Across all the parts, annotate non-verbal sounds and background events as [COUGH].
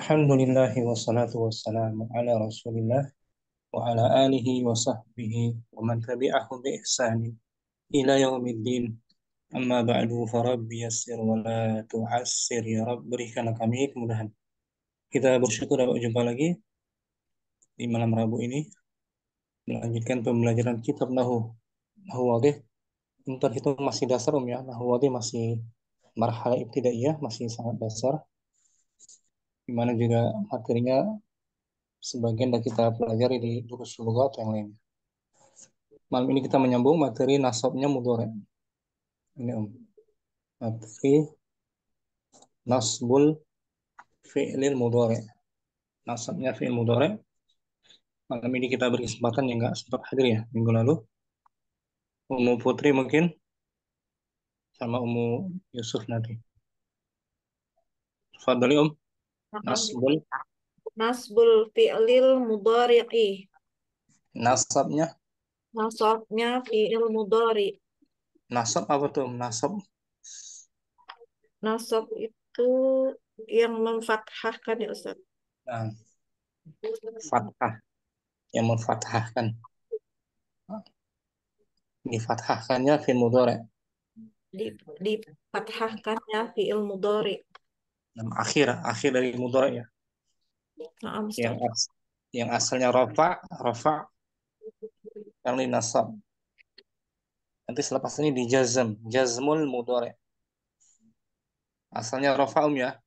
Alhamdulillah wassalatu wassalamu ala rasulillah wa ala alihi wa sahbihi wa man tabi'ahu bi ihsani ila yaumiddin amma ba'du farabbi yassir wa la tu'assir ya rab berikan kami kemudahan kita bersyukur dapat jumpa lagi di malam Rabu ini melanjutkan pembelajaran kitab Nahu Nahu Wadih untuk itu masih dasar um ya Nahu Wadih masih marhala ibtidaiyah masih sangat dasar dimana juga materinya sebagian dari kita pelajari di Durus atau yang lainnya. Malam ini kita menyambung materi nasabnya mudore. Ini Om. Materi nasbul fi'lil mudore. Nasabnya fi'il mudore. Malam ini kita beri kesempatan yang nggak sempat hadir ya minggu lalu. Umu Putri mungkin sama Umu Yusuf nanti. Fadli Om. Nasbul. Nasbul fi'lil mudari'i. Nasabnya? Nasabnya fi'il mudari. Nasab apa tuh? Nasab? Nasab itu yang memfathahkan ya Ustaz. Nah. Fathah. Yang memfathahkan. Difathahkannya fi'il mudari. Di, difathahkannya fi'il mudari dan akhir akhir dari mudhari ya nah, yang as, yang asalnya rofa rofa kali nasab nanti selepas ini di jazm jazmul mudhari asalnya rofa um ya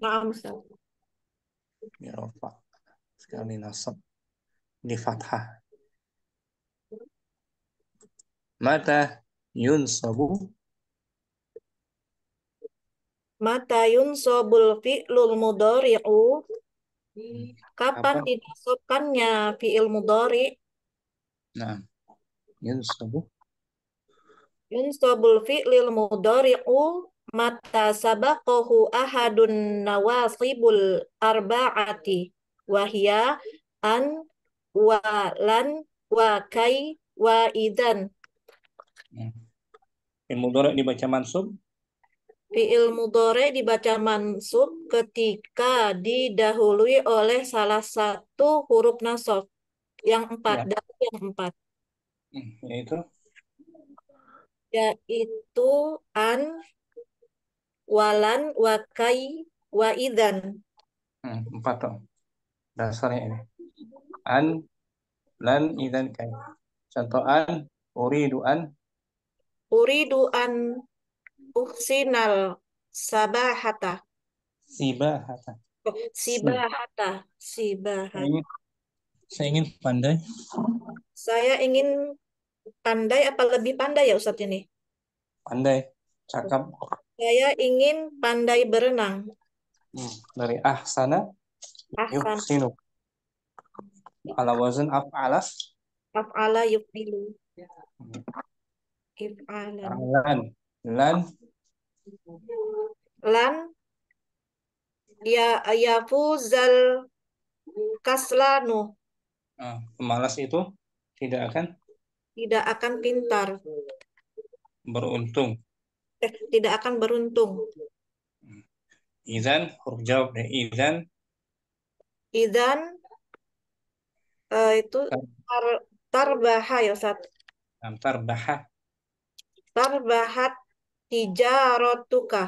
nah, ya rofa sekali nasab di fathah mata yunsabu Mata sobul fi'lul mudhari'u. Kapan dinasobkannya fi'il mudhari? Nah, Yun sobul fi'lil mudhari'u mata sabakohu ahadun nawasibul arba'ati wahia an wa lan wa kai wa idan. Nah, Ilmu dorek dibaca mansub, Fi'il mudore dibaca mansub ketika didahului oleh salah satu huruf nasof Yang empat, ya. dari yang empat. Hmm, yaitu? Yaitu an, walan, wakai, waidan. Hmm, empat toh. Dasarnya ini. An, lan, idan, kai. Contoh an, uridu an. Uridu an Uksinal sabahata. Sibahata. Oh, sibahata. Sibahata. Saya ingin, pandai. Saya ingin pandai apa lebih pandai ya Ustadz ini? Pandai. Cakap. Saya ingin pandai berenang. Hmm, dari ahsana. Ahsana. Yuhsinu. Ala wazan af'ala. Af'ala yuf'ilu. Hmm. If'alan. Lan Lan ya ya fuzal kaslanu. Ah, pemalas itu tidak akan tidak akan pintar. Beruntung. Eh, tidak akan beruntung. Izan huruf jawab deh. Izan Izan uh, itu tar, tarbaha ya Ustaz. Tarbaha. Tarbahat tijarotuka.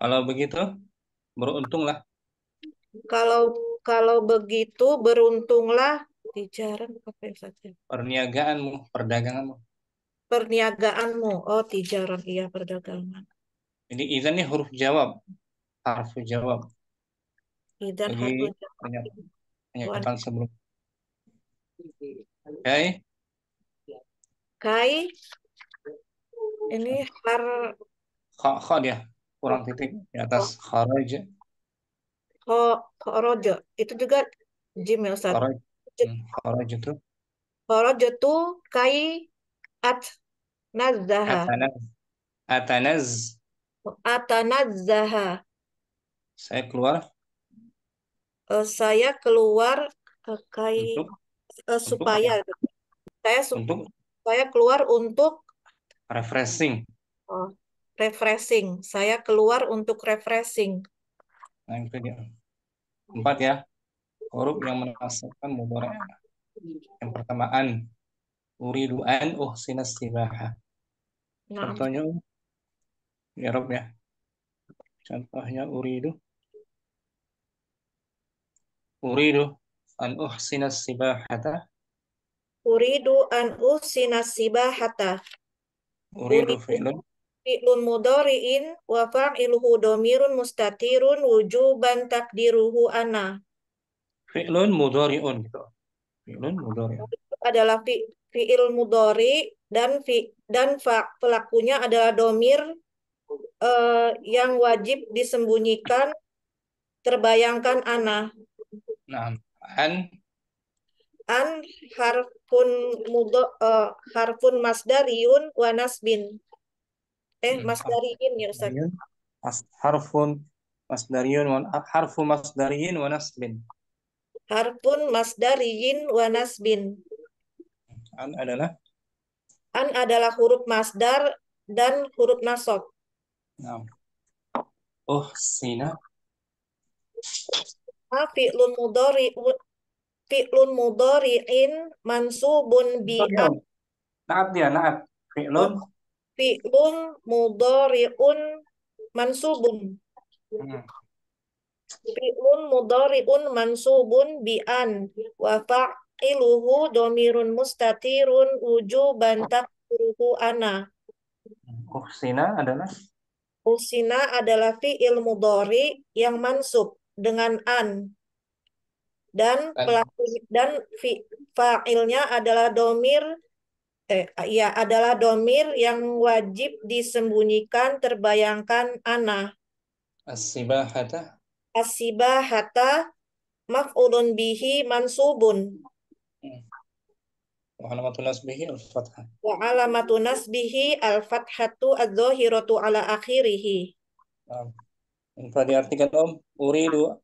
Kalau begitu, beruntunglah. Kalau kalau begitu beruntunglah tijaran apa ya saja? Perniagaanmu, perdaganganmu. Perniagaanmu, oh tijaran iya perdagangan. Ini izan ini huruf jawab, harfu jawab. Izan harfu jawab. Hanya, banyak sebelum. Kai. Kai. Ini har kho, dia kurang titik di atas kharaja. Kho kharaja itu juga jim ya Ustaz. Kharaja hmm, tuh. Kharaja tuh kai at nazaha Atanaz. Atanaz. Saya keluar. Eh, saya keluar kai eh, supaya saya untuk, saya keluar untuk refreshing oh, refreshing saya keluar untuk refreshing empat ya huruf yang merasakan mudarat yang pertama an uridu an uhsina oh, sibaha nah. contohnya ya Rob ya contohnya uridu uridu an uhsina oh, sibahata uridu an uhsina oh, sibahata Uridu fi'lun fi'lun mudhari'in wa fa'iluhu domirun mustatirun wujuban takdiruhu ana. Fi'lun mudhari'un. Fi'lun mudhari'un. Adalah fi, fi'il mudhari dan fi dan fa, pelakunya adalah domir uh, yang wajib disembunyikan terbayangkan ana. Nah, an an harf harfun mudo uh, harfun masdariun wa nasbin. Eh, hmm, masdariin ya Ustaz. Mas, harfun masdariun wa harfu masdariin wa nasbin. Harfun masdariin wa nasbin. An adalah An adalah huruf masdar dan huruf nasab. Nah. Oh, sina. Fi'lun mudhari'un fi'lun mudhari'in mansubun bi Naat dia, naat. Fi'lun. Fi'lun mudhari'un mansubun. Hmm. Fi'lun mudhari'un mansubun bi'an. Wa fa'iluhu domirun mustatirun bantak takruhu ana. Uksina adalah? Kursina adalah fi'il mudhari yang mansub dengan an dan pelaku dan fa'ilnya adalah domir eh ya adalah domir yang wajib disembunyikan terbayangkan ana asibahata asibahata maf'ulun bihi mansubun hmm. wa alamatun nasbihi al-fathah wa alamatun nasbihi al-fathatu adz-zahiratu ala akhirih Yang pernah diartikan Om, uridu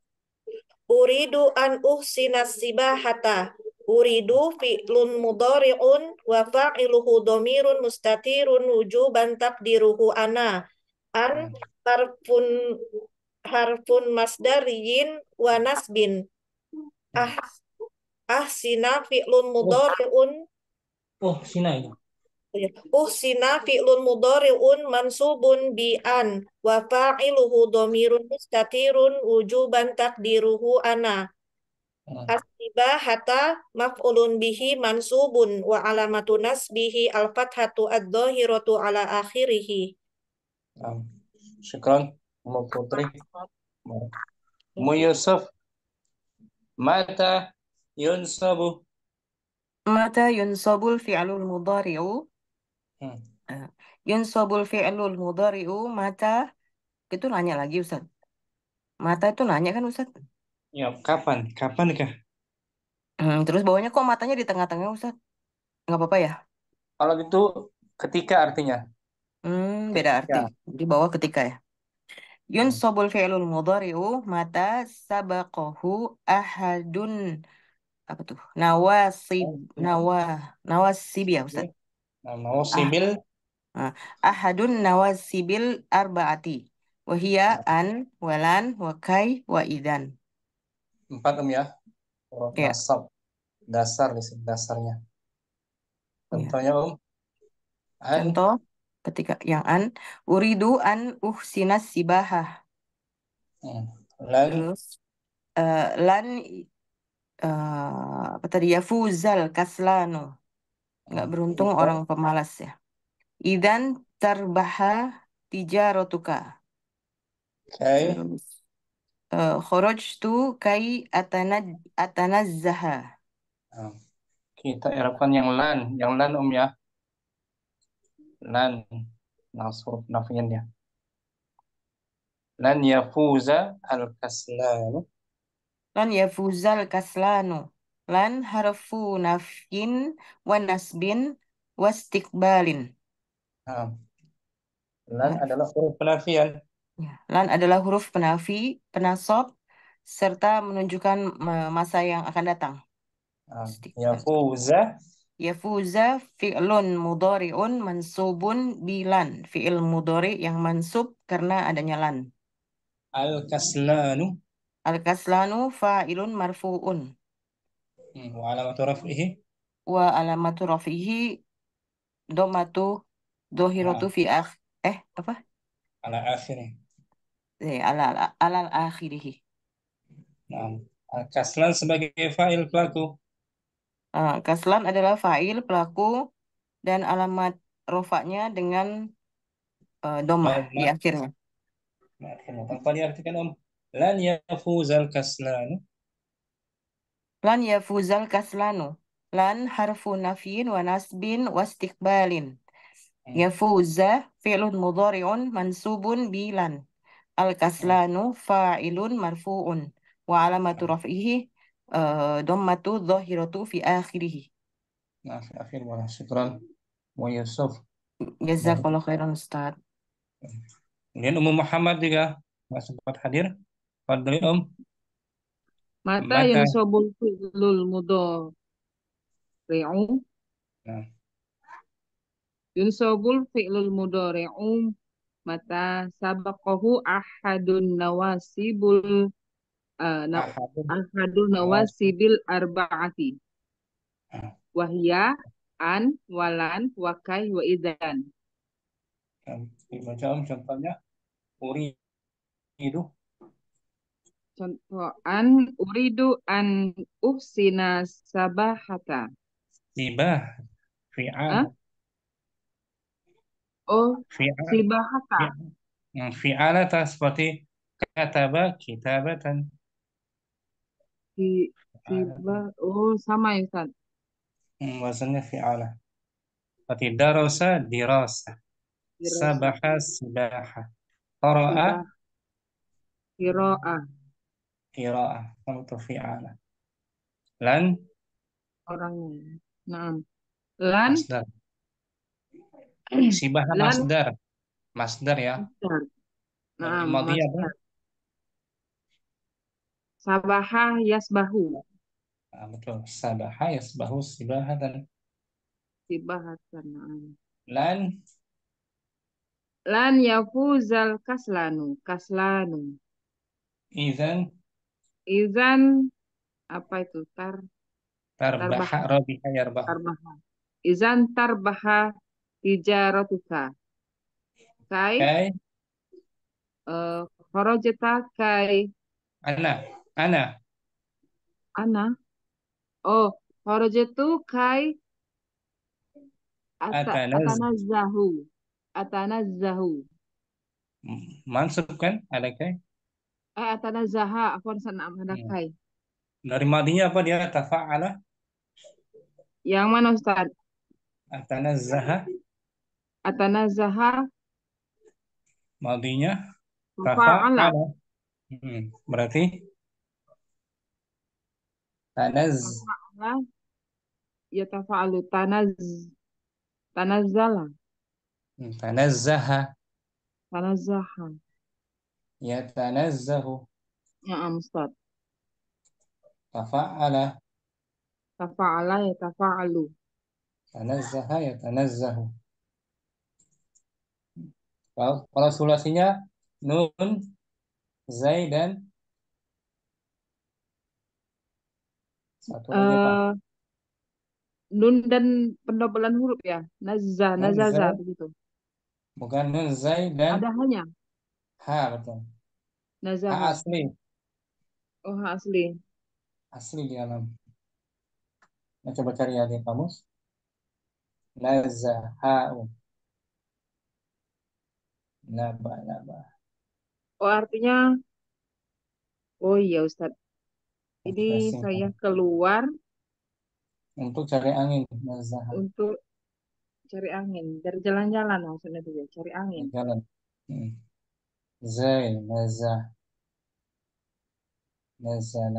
Uridu an uhsina sibahata. Uridu fi'lun mudari'un wa fa'iluhu domirun mustatirun wujuban takdiruhu ana. An harfun harfun masdariyin wa nasbin. Ah, sina fi'lun mudari'un. Oh, sina itu. Uhsina oh, fi'lun mudari'un mansubun bi'an wa fa'iluhu domirun mustatirun wujuban takdiruhu ana. Hmm. Asiba hata maf'ulun bihi mansubun wa alamatu nasbihi al-fathatu ad dohiratu ala akhirihi. Nah, syukran, Umar Putri. Iya. Mu Yusuf, mata yunsabu. Mata yunsabul fi'lul mudari'u Hmm. Eh, Yun Sobul fi'lul mudhari'u mata itu nanya lagi Ustaz. Mata itu nanya kan Ustaz? Ya, kapan? Kapan kah? Hmm, terus bawahnya kok matanya di tengah-tengah Ustaz? Nggak apa-apa ya? Kalau gitu ketika artinya. Hmm, beda arti. Di bawah ketika ya. Yun Sobul fi'lul mudhari'u mata Sabakohu ahadun apa tuh? Nawasib oh, nawa nawasib ya Ustaz. Nawasibil ah. ah, ahadun nawasibil arbaati wahia an walan wakai wa idan. Empat um ya. nasab ya. Dasar isim dasarnya. Contohnya ya. um. An. Contoh ketika yang an uridu an uhsinas sibaha Hmm. Lan. Terus uh, lan uh, apa tadi ya fuzal kaslanu. Nggak beruntung gitu. orang pemalas ya. Idan tarbaha tijaratuka. Okay. Terus. Uh, tu kai atana atanazzaha. Oh. Kita Eropkan yang lan, yang lan Om ya. Lan. Nasruf nafian ya. Lan yafuza al-kaslanu. Lan yafuza al-kaslanu lan harfu nafin wa nasbin wa Lan adalah huruf penafian. Lan adalah huruf penafi, ya. ya, penasob, serta menunjukkan masa yang akan datang. Nah. Yafuza. Yafuza fi'lun mudoriun mansubun bilan. Fi'il mudori yang mansub karena adanya lan. Al-kaslanu. Al-kaslanu fa'ilun marfu'un. Hmm, wa alamatu raf'ihi. Wa alamatu raf'ihi domatu dohiratu fi akh eh apa? Ala akhiri. Eh, ala ala, ala akhirihi. Nah, kaslan sebagai fa'il pelaku. Ah, kaslan adalah fa'il pelaku dan alamat rofaknya dengan uh, eh, doma di akhirnya. Nah, tanpa diartikan om. Lan yafuzal kaslan Lan yafuzal kaslanu. Lan harfu nafyin wa nasbin wa istiqbalin. Eh. Yafuza fi'lun mudhari'un mansubun bilan. Al-kaslanu eh. fa'ilun marfu'un. Wa alamatu eh. raf'ihi uh, dhammatu dhahiratu fi akhirih. Nah, akhir wa syukran wa yusuf. Jazakallah khairan Ustaz. Kemudian Umum Muhammad juga masih sempat hadir. Fadli Um. Mata Mata. sobul fi'lul mudhari'u ya. Nah, sobul fi'lul mudhari'u mata sabakohu ahadun nawasibul uh, ahadun. ahadun nawasibil arba'ati Nah. wahya an walan wakai wa idan. yang contohnya. Uri uridu contohan uridu an uhsina sabahata. Sibah. Fi'al. Huh? Oh, sibahata. Hmm, fi'alata seperti kataba kitabatan. Si, sibah. Oh, sama ya Ustaz. Wazannya hmm, fi'ala. Seperti darasa dirasa. Sabaha sibaha. Qara'a. Qira'a qira'ah atau fi'alah lan orangnya Naam. lan masdar sibah lan, masdar masdar ya masdar. nah madiyah sabaha yasbahu nah, betul sabaha yasbahu sibahatan sibahatan lan lan yafuzal kaslanu kaslanu Izan Izan apa itu? Tar Tarbaha tar rabiha yarbaha. Tarbaha. Izan tarbaha tijaratuka. Kai. Kai. Uh, eh, kharajata kai. Ana. Ana. Ana. Oh, kharajatu kai At atanazzahu. Atanazzahu. Mansub kan? Ada kai? atanazaha eh, afwan sanam hadakai. Hmm. Dari madinya apa dia tafa'ala? Yang mana Ustaz? Atanazaha. Atanazaha. Madinya tafa'ala. Hmm, berarti tanaz ya tafa'alu tanaz tanazzala. Hmm, tanazzaha. Tanazzaha yatanazzahu. Na'am Ustaz. Tafa'ala. Tafa'ala tafa'alu Tanazzaha ya tanazzahu. Kalau sulasinya nun, zai dan satu uh, eh, Pak. Nun dan pendobelan huruf ya. Nazza, nazaza begitu. Bukan nun zai dan ada hanya. Ha betul. Nazar. Ha asli. Oh ha asli. Asli di alam. Nah, coba cari ya di kamus. Nazahau. Oh. Naba naba. Oh artinya. Oh iya Ustaz. Jadi Masih. saya kan? keluar untuk cari angin Nazahau. Untuk cari angin dari jalan-jalan maksudnya itu ya cari angin. Jalan. Hmm. زي naza نزل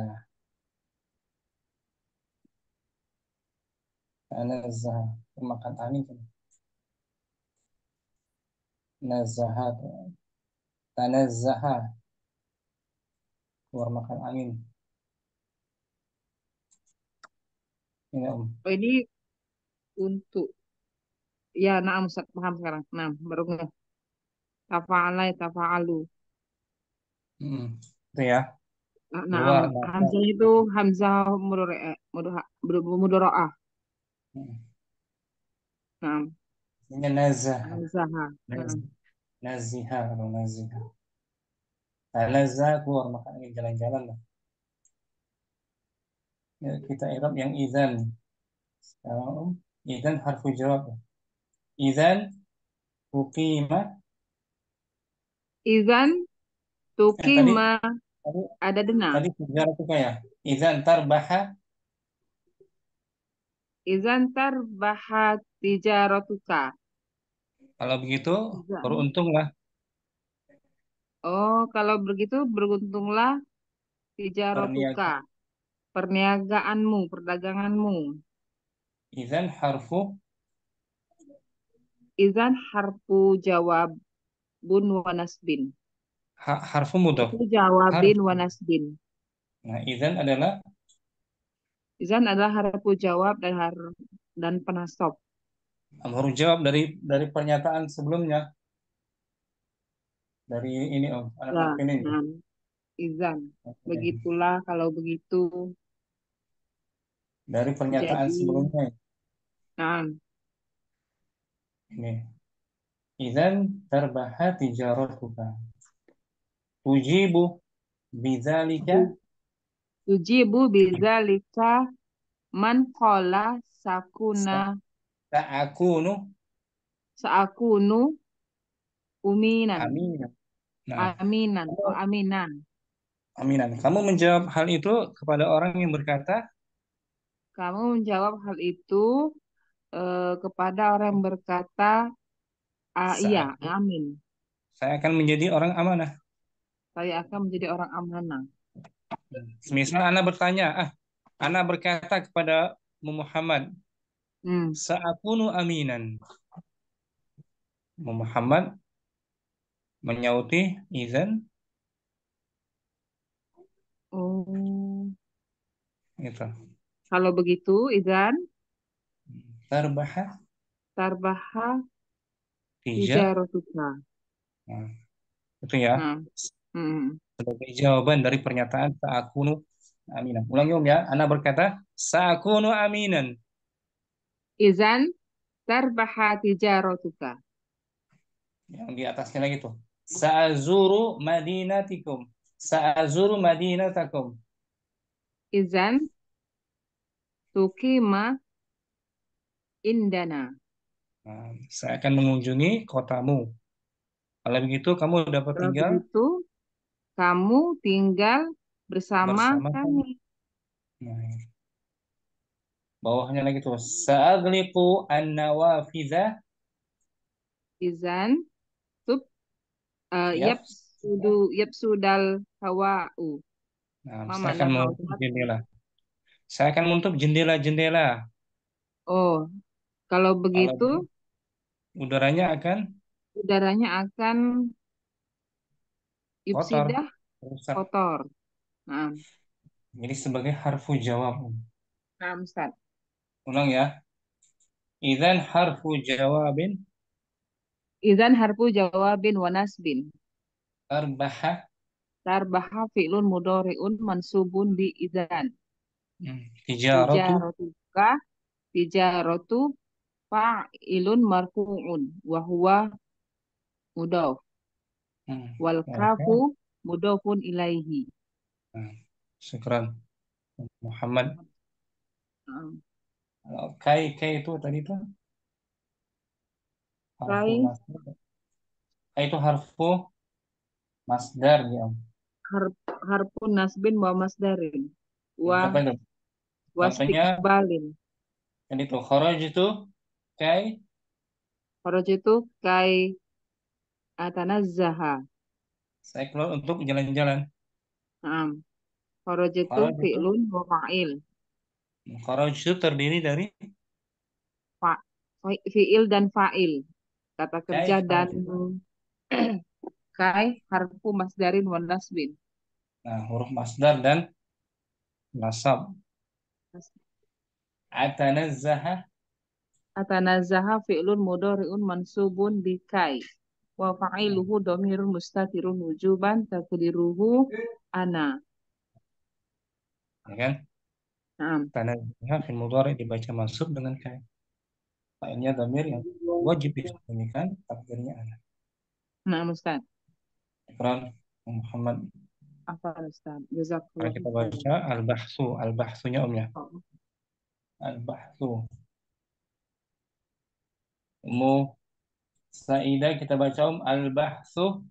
نزه makan angin kan nazaha tanazzaha keluar makan angin ini om oh, ini untuk ya naam paham sekarang nah baru nggak tafa'ala tafa'alu. Hmm, itu ya. Nah, nah Hamzah itu Hamzah mudoro'ah. Hmm. Nah. Ini nazah. Nazaha. Hmm. Naziha atau naziha. Nah, nazah keluar maka ini jalan-jalan lah. Ya, kita Arab yang izan. Sekarang izan harfu jawab. Izan uqimah Izan tuki ya, ma tadi, ada dena. Tadi sejarah itu kayak Izan tarbaha. Izan tarbaha tijaratuka. Kalau begitu Izan. beruntunglah. Oh, kalau begitu beruntunglah tijaratuka. Perniagaanmu, perdaganganmu. Izan harfu. Izan harfu jawab bun wa nasbin. Ha, harfu mudhaf. jawabin harf. wa nasbin. Nah, izan adalah izan adalah harfu jawab dan har dan penasab. Harus jawab dari dari pernyataan sebelumnya. Dari ini Om, ada ya, nah, ini. Nah, izan. Okay. Begitulah kalau begitu. Dari pernyataan Jadi, sebelumnya. Nah. Ini Idzan tarbaha tijaratuka. Tujibu bizalika. Tujibu bizalika man kola sakuna sa'akunu sa'akunu uminan aminan nah. aminan oh, aminan aminan kamu menjawab hal itu kepada orang yang berkata kamu menjawab hal itu eh, kepada orang yang berkata Ah, iya, amin. saya akan menjadi orang amanah. Saya akan menjadi orang amanah. Misalnya, Ana bertanya, ah, Ana berkata kepada Muhammad, Hmm, Sa'akunu aminan. Muhammad menyauti izan Oh, itu. kalau begitu, izan. Tarbaha Tarbaha Hija. Nah, itu ya. Hmm, hmm. Sebagai jawaban dari pernyataan sa'akunu aminan. Ulangi Om ya. Anak berkata, sa'akunu aminan. Izan tarbaha tijarotuka. Yang di atasnya lagi tuh. Sa'azuru madinatikum. Sa'azuru madinatakum. Izan tukima indana. Nah, saya akan mengunjungi kotamu. Kalau begitu kamu dapat Kalau tinggal begitu, kamu tinggal bersama, bersama kami. Nah. Bawahnya lagi tuh. Sa'agliku an-nawafiza. Izan. Tub. Uh, eh, yep. Sudu, yep sudal hawa'u. Nah, saya akan menutup jendela. Saya akan menutup jendela-jendela. Oh, kalau begitu, udaranya akan udaranya akan kotor, kotor. Nah, Jadi sebagai harfu jawab. nah Ustaz. Ulang ya. Izan harfu jawabin Izan harfu jawabin wa nasbin. arbaha. Tarbaha fi'lun mudoriun mansubun bi izan. Hmm. Tijarotu. Tijarotu. Tijarotu fa'ilun marfu'un wa huwa mudaw. Hmm. Wal ya, kafu mudhofun ilaihi. Hmm. Syukran. Muhammad. Hmm. Kai kai itu tadi itu. kai kai itu harfu masdar ya. Har, harfu nasbin wa masdarin. Hmm, wa wastikbalin. Kan itu kharaj itu kai Kharajtu kai atanazzaha. Saya keluar untuk jalan-jalan. Naam. Hmm. Kharajtu gitu- fi'lun wa fa'il. Kharajtu terdiri dari fa fi'il dan fa'il. Kata kerja kai, dan [CLEARS THROAT] kai harfu masdarin wa nasbin. Nah, huruf masdar dan nasab. Atanazzaha Atanazaha fi'lun mudhari'un mansubun kai Wa fa'iluhu dhamirun mustatirun wujuban takdiruhu ana. Ya kan? Naam. Tanazaha fi'l mudhari' dibaca mansub dengan kai. Fa'ilnya dhamir yang wajib disembunyikan takdirnya ana. Nah, Ustaz. Ibran Muhammad. Apa Ustaz? Jazakallah. Kita baca al-bahsu. Al-bahsunya umnya. Al-bahsu. Mu Saidah kita baca um al bahsu.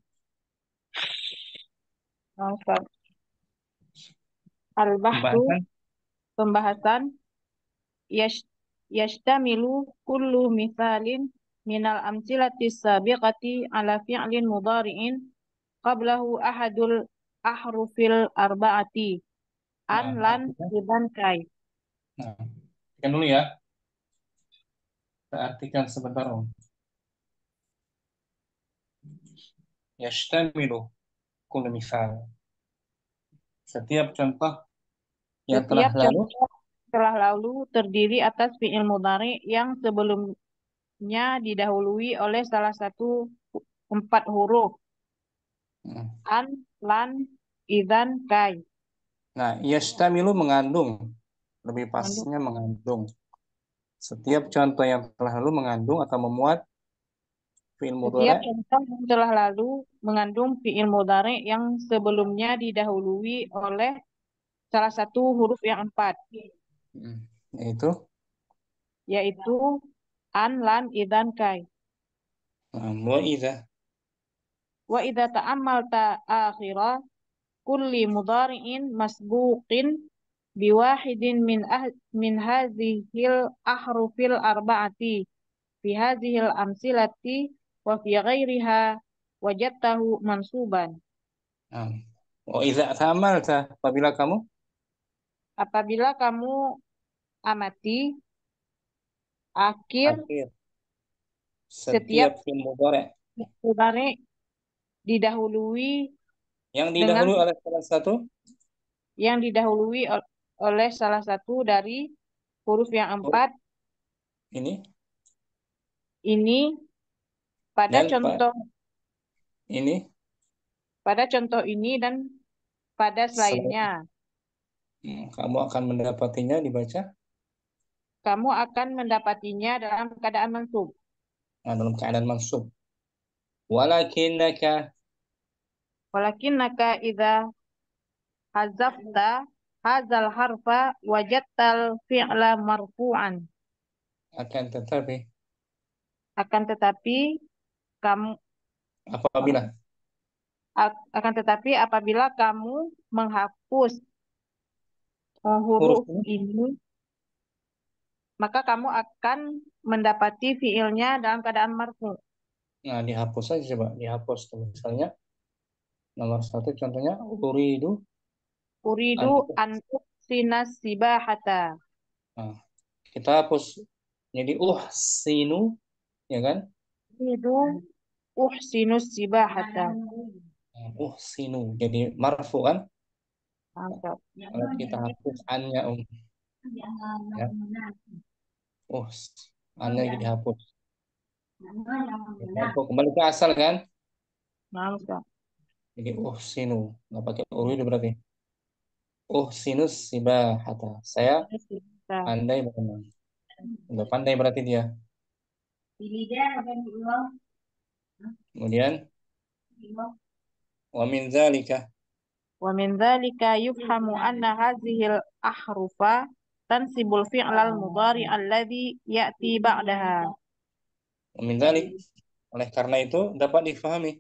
al bahsu pembahasan yashtamilu kullu misalin minal amsilati sabiqati ala fi'lin mudari'in qablahu ahadul ahrufil arba'ati an nah, lan nah, kai. Nah, dulu ya artikan sebentar om yashtamilu kul misal setiap contoh yang setiap telah lalu telah lalu terdiri atas fi'il mudhari yang sebelumnya didahului oleh salah satu empat huruf hmm. an lan idan kai nah yastamilu mengandung lebih pasnya mengandung setiap contoh yang telah lalu mengandung atau memuat fiil mudhari. Setiap contoh yang telah lalu mengandung fiil mudhari yang sebelumnya didahului oleh salah satu huruf yang empat. Hmm, yaitu? Yaitu an, lan, idan, kai. Nah, Wa idha. Wa idha ta'amalta akhirah kulli mudhari'in masbuqin biwahidin min ah, min hazihil ahrufil arba'ati fi hazihil amsilati wa fi ghairiha wajadtahu mansuban. Nah, oh, iza thamalta apabila kamu apabila kamu amati akhir, akhir. setiap, setiap mudhari mudhari didahului yang didahului dengan, oleh salah satu yang didahului oleh salah satu dari huruf yang empat ini ini pada dan contoh pa ini pada contoh ini dan pada selainnya hmm, kamu akan mendapatinya dibaca kamu akan mendapatinya dalam keadaan mansub nah, dalam keadaan mansub walakin naka idha hazafta hazal harfa wajatal fi'la marfu'an. Akan tetapi. Akan tetapi kamu apabila akan tetapi apabila kamu menghapus huruf ini maka kamu akan mendapati fiilnya dalam keadaan marfu. Nah, dihapus saja coba, dihapus tuh misalnya nomor satu contohnya uridu Uridu antuk sinas sibahata. Ah, kita hapus jadi uh sinu ya kan? Uridu uh sinus sibahata. Uh ah, sinu jadi marfu kan? Mantap. kita hapus annya um. Ya. Uh annya hapus. Marfu kembali ke asal kan? Mantap. Jadi uh sinu nggak pakai uridu berarti. Oh, sinus sibahata. Saya pandai berenang. Udah pandai berarti dia. Kemudian wa min zalika. wa min zalika yufhamu anna hadhihi al-ahrufa tansibul fi'lal mudhari alladhi ya'ti ba'daha. Wa min zalik. oleh karena itu dapat difahami.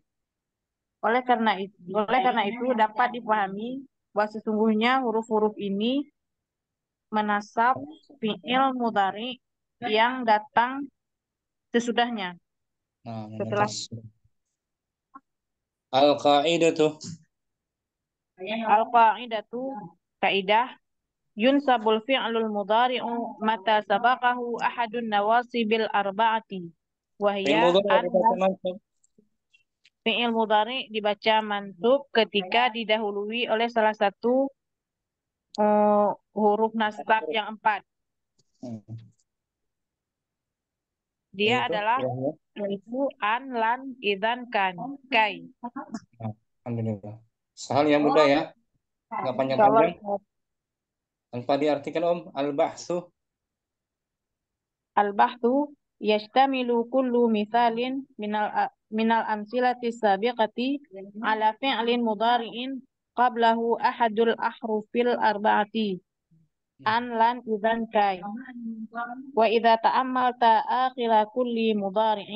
Oleh karena itu, oleh karena itu dapat dipahami bahwa sesungguhnya huruf-huruf ini menasab fi'il mudari yang datang sesudahnya. Nah, Setelah Al-Qa'idatu Al-Qa'idatu Kaidah yunsabul fi'lul mudari'u mata sabaqahu ahadun nawasibil arba'ati wa hiya Fi'il mudhari dibaca mansub ketika didahului oleh salah satu uh, huruf nasab yang empat. Dia Itu, adalah yaitu an, lan, idan, kan, kai. Alhamdulillah. Sahal yang mudah ya. Enggak panjang-panjang. Tanpa diartikan Om, al-bahsu. Al-bahsu yastamilu kullu mithalin minal من الأمثلة السابقة على فعل مضارع قبله أحد الأحرف الأربعة أن لن إذا كاي وإذا تأملت آخر كل مضارع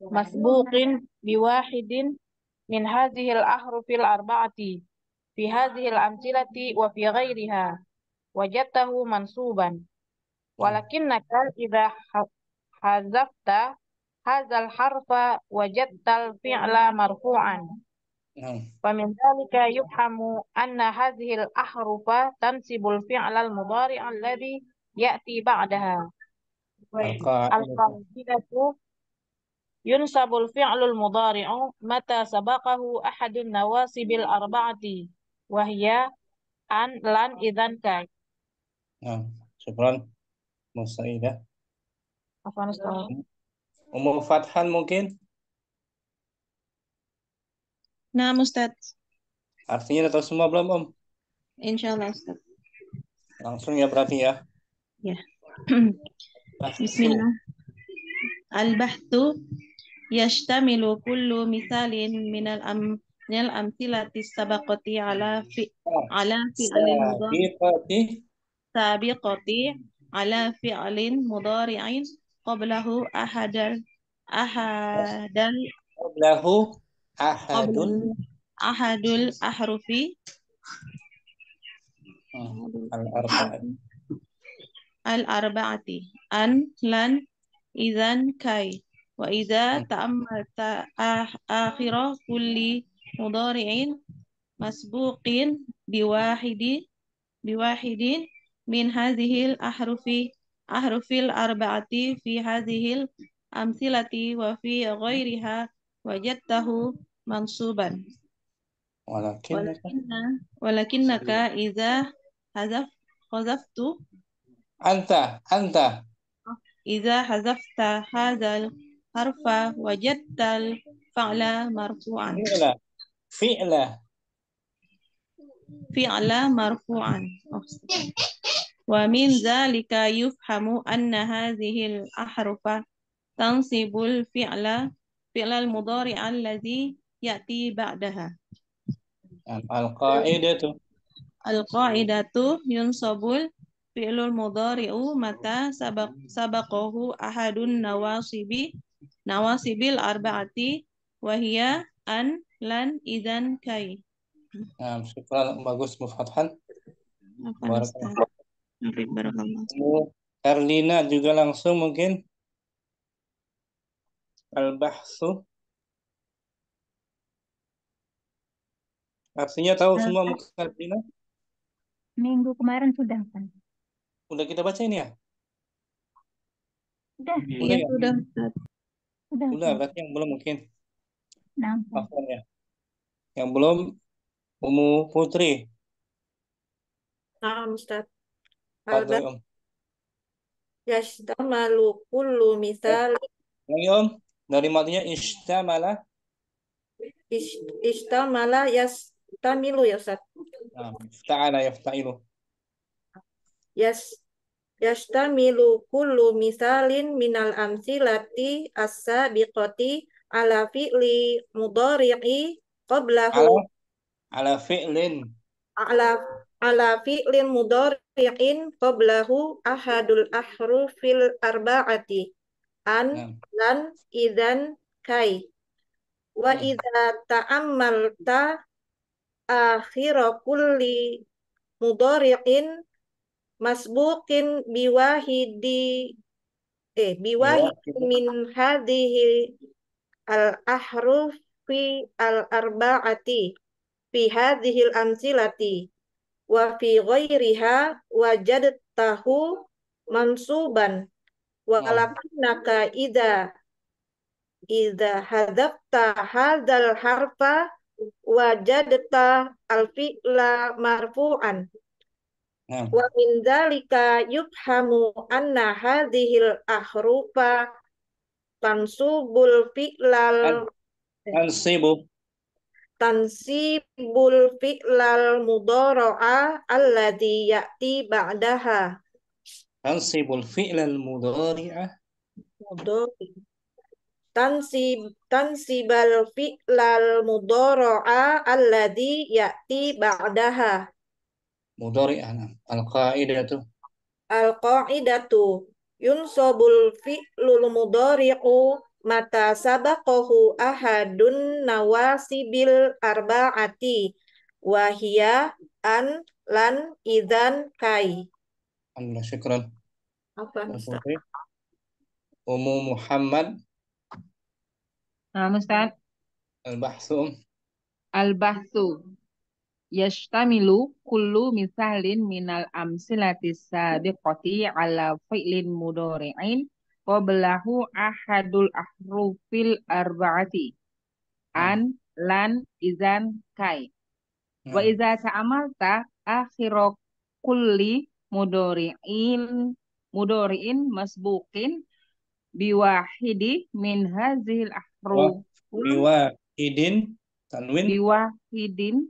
مسبوق بواحد من هذه الأحرف الأربعة في هذه الأمثلة وفي غيرها وجدته منصوبا ولكنك إذا حذفت hazal harfa wajadtal fi'la marfu'an. Famin hmm. dhalika yufhamu anna hadhil ahrufa tansibul fi'la al-mudari' alladhi ya'ti ba'daha. Al-qaidatu yunsabul fi'lul mudari'u mata sabakahu ahadun nawasibil arba'ati wa an lan idzan ka. Nah, syukran. Musaidah. Afan Ustaz. Umu Fathan mungkin? Nah, Ustaz. Artinya udah tahu semua belum, Om? Insya Allah, Ustaz. Langsung ya berarti ya? Ya. [CLEARS THROAT] Bismillah. Al-bahtu yashtamilu kullu misalin minal am minal amthilati sabaqati ala fi ala fi'lin mudhari sabiqati ala fi alin mudhari'in qablahu ahadan ahadan qablahu ahadun ahadul ahrufi al arba'ati al arba'ati an lan idzan kai wa idza ta'ammalta ah, akhira kulli mudari'in masbuqin biwahidi biwahidin min hadhil ahrufi ahrufil arba'ati fi hadhil amsilati wa fi ghairiha wajadtahu mansuban. Walakinnaka, walakinnaka idza hazaf hazaftu anta anta idza hazafta hadzal harfa wajadtal fa'la marfu'an fi'la fi'la fi'la marfu'an oh. Wa min zalika yufhamu anna hadhil ahrufa tansibul fi'la fi'lal mudhari' allazi ya'ti ba'daha. Al-qa'idatu. Al-qa'idatu yunsabul fi'lul mudhari'u mata sabaqahu ahadun nawasibi nawasibil arba'ati wa hiya an lan idan kai. Nah, syukran bagus mufadhan. Barakallahu Erlina juga langsung mungkin. Al-Bahsu. Artinya tahu semua muka Erlina? Minggu kemarin sudah kan. Sudah kita baca ini ya? Sudah. iya ya, sudah. Sudah. Sudah, berarti yang belum mungkin. Nah. ya. Yang belum Umu Putri. Nah, Ustaz. Fadli, Om. Yashtamalu kullu misal. Eh, Lagi, Om. Dari matinya ishtamala. Ya, ishtamala yastamilu ya, Ustaz. Nah, ta'ala yafta'ilu. Yas yastamilu kullu misalin minal amsilati as-sabiqati ala fi'li mudari'i qablahu ala, ala fi'lin ala ala fi'lin yakin qablahu ahadul ahru fil arba'ati an nah. lan idan kai wa nah. idza ta'ammalta akhira kulli mudari'in masbuqin biwahidi eh biwahidin min hadhihi al ahrufi al arba'ati fi hadhihi al amsilati wa fi ghairiha wajadtahu mansuban wa lakinnaka idza idza hadafta hadzal harfa wajadta al fi'la marfu'an nah. wa min dzalika yufhamu anna hadhil ahrufa tansubul fi'lal tansibu tansibul fi'lal mudhara'a alladhi ya'ti ba'daha tansibul fi'lal mudhari'a mudhari tansib tansibal fi'lal mudhara'a alladhi ya'ti ba'daha mudhari'a al qa'idatu al qa'idatu yunsabul fi'lul mudhari'u mata sabakohu ahadun nawasibil arbaati wahia an lan idan kai. Allah syukran. Apa? Umu Muhammad. Nah, Ustaz. Al-Bahsu. Al-Bahsu. Yashtamilu kullu misalin minal amsilatis sabiqati ala fi'lin mudori'in qablahu ahadul ahrufil arba'ati hmm. an lan izan kai hmm. wa iza ta'amalta akhiru kulli mudori'in mudori'in masbukin biwahidi min hazil ahruf biwahidin tanwin biwahidin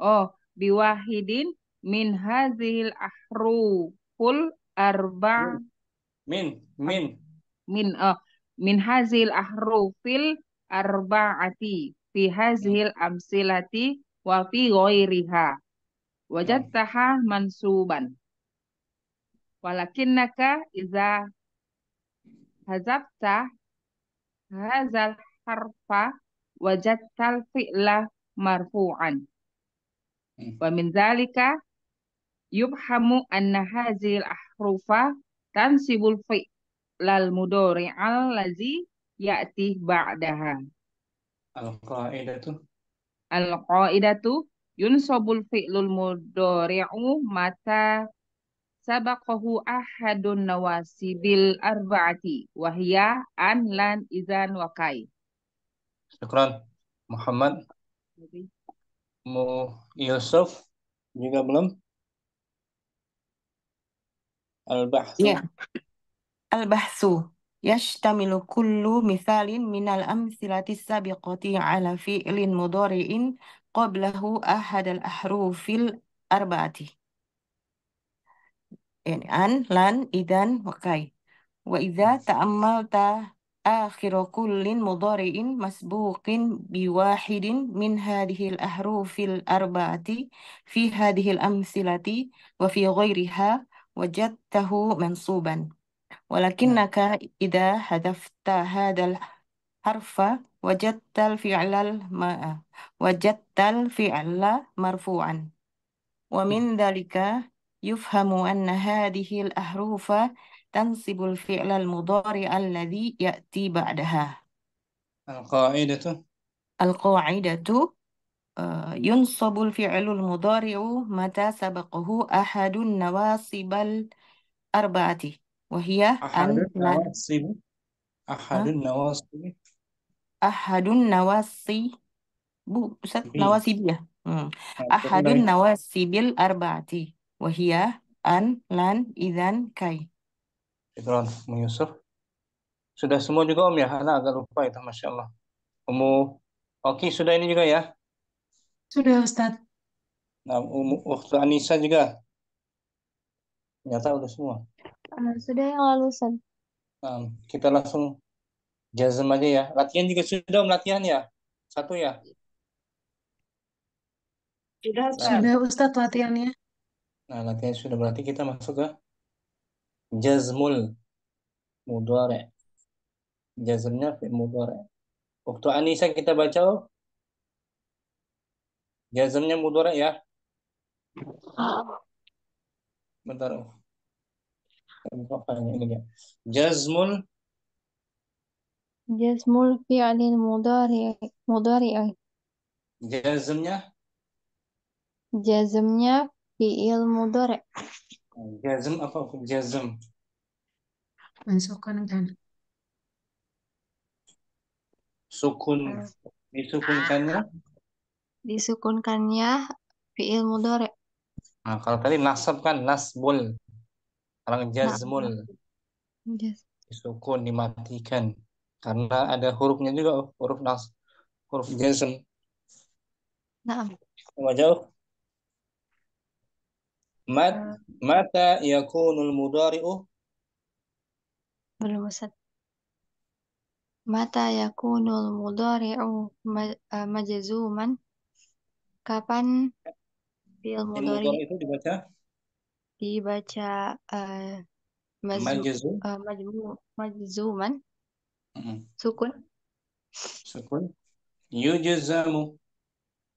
oh biwahidin min hazil ahruful hmm. arba' Min, min. Min, oh. Min hazil ahrufil arba'ati fi hazil amsilati wa fi ghairiha. Wajadtaha mansuban. Walakinnaka iza hazabta hazal harfa wajadtal fi'la marfu'an. Hmm. Wa min zalika yubhamu anna hazil ahrufa tansibul fi'lal mudhari'al lazi ya'ti ba'daha. Al-qa'idatu. Al-qa'idatu yunsobul fi'lul mudhari'u mata sabaqahu ahadun nawasibil arba'ati wahya an lan izan wa kai. Syukran Muhammad. Mu Yusuf juga belum? البحث Yeah. البحث يشتمل كل مثال من الأمثلة السابقة على فعل مضارع قبله أحد الأحرف الأربعة يعني أن لن إذن وكي وإذا تأملت آخر كل مضارع مسبوق بواحد من هذه الأحرف الأربعة في هذه الأمثلة وفي غيرها وجدته منصوبا نعم. ولكنك إذا حذفت هذا الحرف وجدت الفعل الم... وجدت الفعل مرفوعا ومن نعم. ذلك يفهم أن هذه الأحرف تنصب الفعل المضارع الذي يأتي بعدها القاعدة القاعدة ينصب الفعل المضارع متى سبقه أحد النواصب الأربعة وهي أحد النواصب أحد النواصب أحد النواصب أستاذ نواصبية أحد النواصب الأربعة وهي أن لن إذن كي Idron, من يوسف Sudah semua juga Om ya? anak agak lupa itu, Masya Allah. Umu okay, sudah ini juga ya? Sudah Ustaz. Nah, um, waktu Anissa juga. Ternyata udah semua. Uh, sudah yang lalu Ustaz. Nah, kita langsung jazam aja ya. Latihan juga sudah om latihan ya. Satu ya. Sudah Ustaz. Sudah Ustaz latihannya. Nah, latihan sudah berarti kita masuk ke jazmul Mudore. Jazmnya fi mudore. Waktu Anissa kita baca oh. Jazmnya mudore ya. Ah. Bentar. Jazmul Jazmul fi'lil mudari mudari. Jazmnya Jazmnya fi'il mudari. Jazm apa jazm? Mensukun kan. Sukun. Disukunkannya? Ah. Disukunkannya fi'il mudhari. Nah, kalau tadi nasab kan nasbul. Orang jazmul. Yes. Disukun dimatikan karena ada hurufnya juga huruf nas huruf jazm. Nah. Sama jauh. Mat, mata yakunul mudari'u belum Ustaz. Mata yakunul mudari'u eh, majzuman Kapan fil mudori itu dibaca dibaca uh, majzu, uh, majmu, majzuman mm sukun sukun yujzamu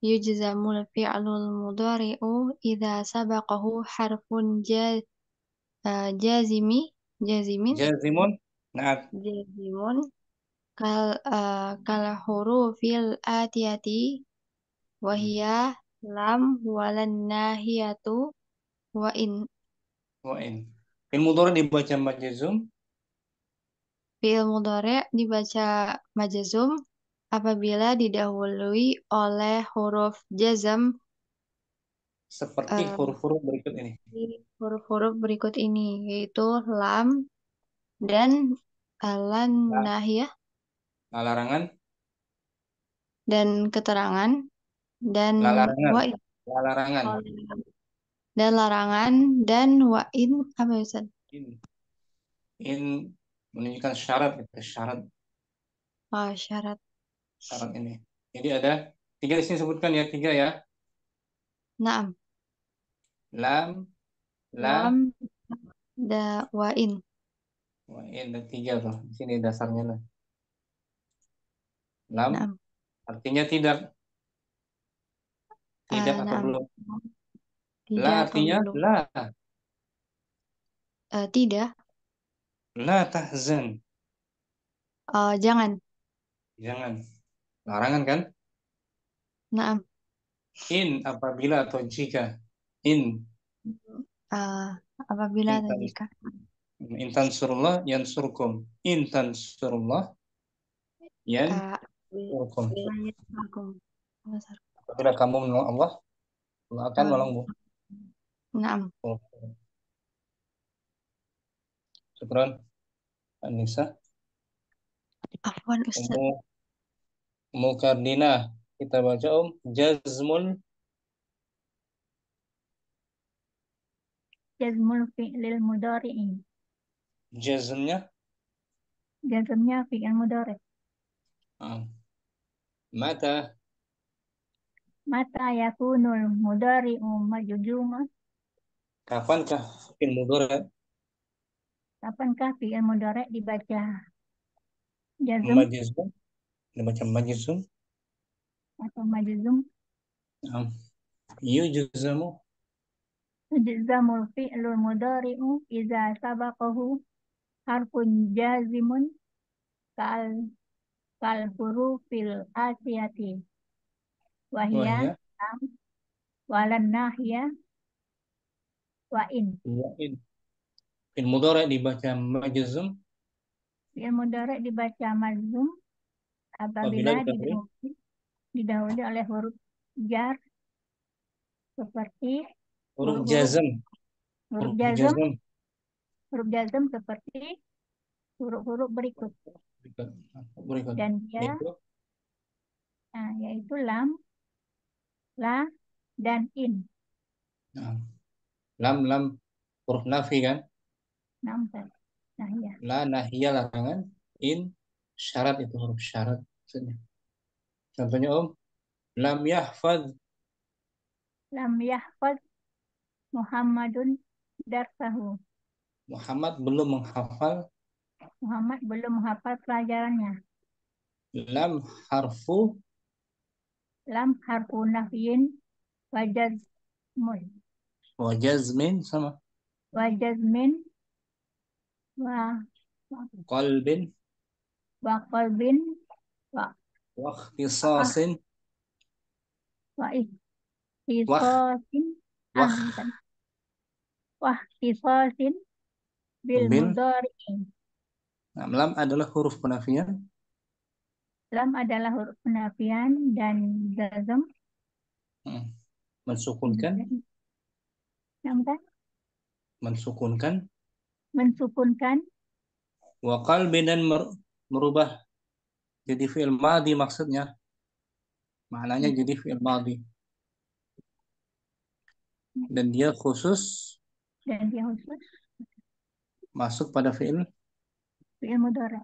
yujzamul fi'lul mudhari'u idza sabaqahu harfun eh, jazimi jazimin jazimun na'at jazimun kal uh, kal hurufil atiyati Wahia lam walan nahiyatu wa in. Wa in. Fil mudhari dibaca majazum. Fil mudhari dibaca majazum apabila didahului oleh huruf jazm seperti eh, huruf-huruf uh, berikut ini. Huruf-huruf berikut ini yaitu lam dan alan nah. nahiyah. Nah, larangan dan keterangan dan larangan wa oh, iya. dan larangan dan wa in apa ya Ustaz? In. In menunjukkan syarat ya, syarat. Oh, syarat. Syarat ini. Jadi ada tiga di sini sebutkan ya tiga ya. Naam. Lam, lam, lam da wain. Wain ada tiga tuh. Di sini dasarnya lah. Lam, Naam. artinya tidak tidak atau belum? La tidak artinya la. Uh, eh, tidak. la tahzan. Uh, jangan. Jangan. Larangan kan? Naam. In apabila atau jika. In Uh, apabila atau jika. Intan surullah in surkum. Intan surullah tansurullah uh, surkum. apabila surkum. Apabila kamu menolong Allah, Allah akan hmm. menolongmu. Naam. Oh. Anissa. Afwan Ustaz. Kardina. Kita baca Om. Jazmun. Jazmul fi'lil mudari'i. Jazmnya? Jazmnya fi'il mudari'. Ah. Mata. Mata yakunul mudari um, majujuma? Kapankah fi'il mudhari'? Kapankah fi'il mudhari' dibaca? Jazum? Majzum. Dibaca majuzum? Atau majzum? Um, Juzamu Yujzamul fi'lul mudhari'u iza sabaqahu harfun jazimun kal kal fil asiyati Wahya. Walan nahya. Wa in. in. Iya, Fil mudhari dibaca majzum. Fil mudhari dibaca majzum apabila didahului, oleh huruf jar seperti huruf, jazm. Huruf jazm. Huruf jazm seperti huruf-huruf berikut. Berikut. berikut. Dan dia berikut. Nah, yaitu lam, la, dan in. Nah, lam, lam, huruf nafi kan? Lam, nah, ya. La, nahiyah larangan. In, syarat itu huruf syarat. Contohnya Om, lam yahfad. Lam yahfad Muhammadun darsahu. Muhammad belum menghafal. Muhammad belum menghafal pelajarannya. Lam harfu lam harfu nafyin wa jazmun. Wa jazmin sama. Wa jazmin wa qalbin wa qalbin wa wa ikhtisasin wa ikhtisasin wa ah, wa ikhtisasin bil mudhari. Nah, lam adalah huruf penafian Lam adalah huruf penafian dan zazam. Hmm. mensukunkan yang kan Mensukunkan. Mensukunkan. Wakal binan merubah jadi fi'il madi maksudnya. Maknanya jadi fi'il madi. Dan dia khusus dan dia khusus masuk pada fi'il fi'il mudara.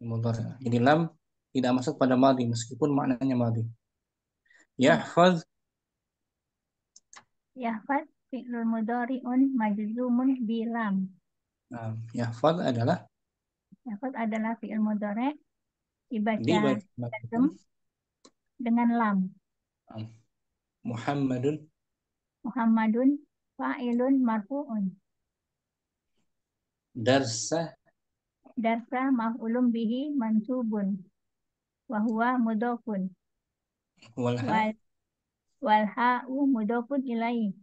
Mudara. Jadi lam tidak masuk pada madi meskipun maknanya madi. ya hmm. Ya, Yahfaz fi'lul mudhari'un majzumun bilam. Nah, yahfaz adalah ya Yahfaz adalah fi'il mudhari' dibaca jazm dengan lam. Muhammadun Muhammadun fa'ilun marfu'un. Darsa Darsa maf'ulun bihi mansubun. Wahuwa mudofun. Walha. u mudofun ilai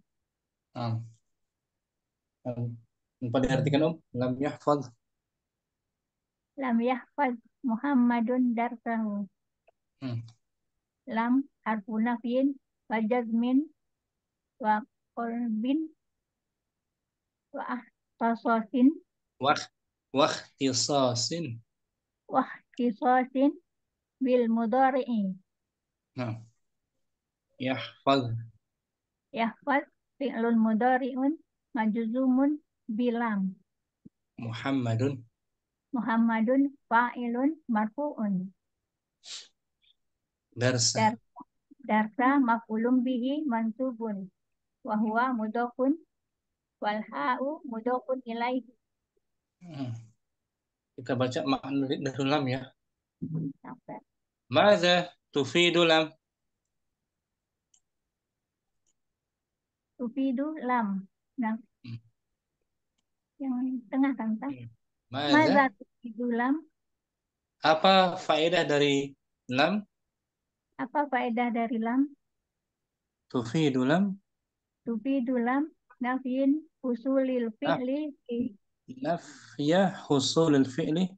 Ah. Um. diartikan Om. Lam yahfad. Lam yahfad Muhammadun darsahu. Hmm. Lam harfu nafin wa jazmin wa qalbin wa ahtasasin. Wah. Wahtisasin. Wahtisasin bil mudari'i. Nah. Yahfaz. Yahfaz fi'lun mudari'un majuzumun bilam. Muhammadun. Muhammadun fa'ilun marfu'un. Darsa. Darsa, darsa maf'ulun bihi mansubun. Wahuwa mudokun. Walha'u mudokun ilaihi. Hmm. Kita baca makna dari ya. Sampai. ماذا تفيد لم تفيد لم yang tengah kan Mada, Maza tufidu lam apa faedah dari lam apa faedah dari lam tufidu lam tufidu lam Nafiyin usulil fi'li Nafiyah usulil fi'li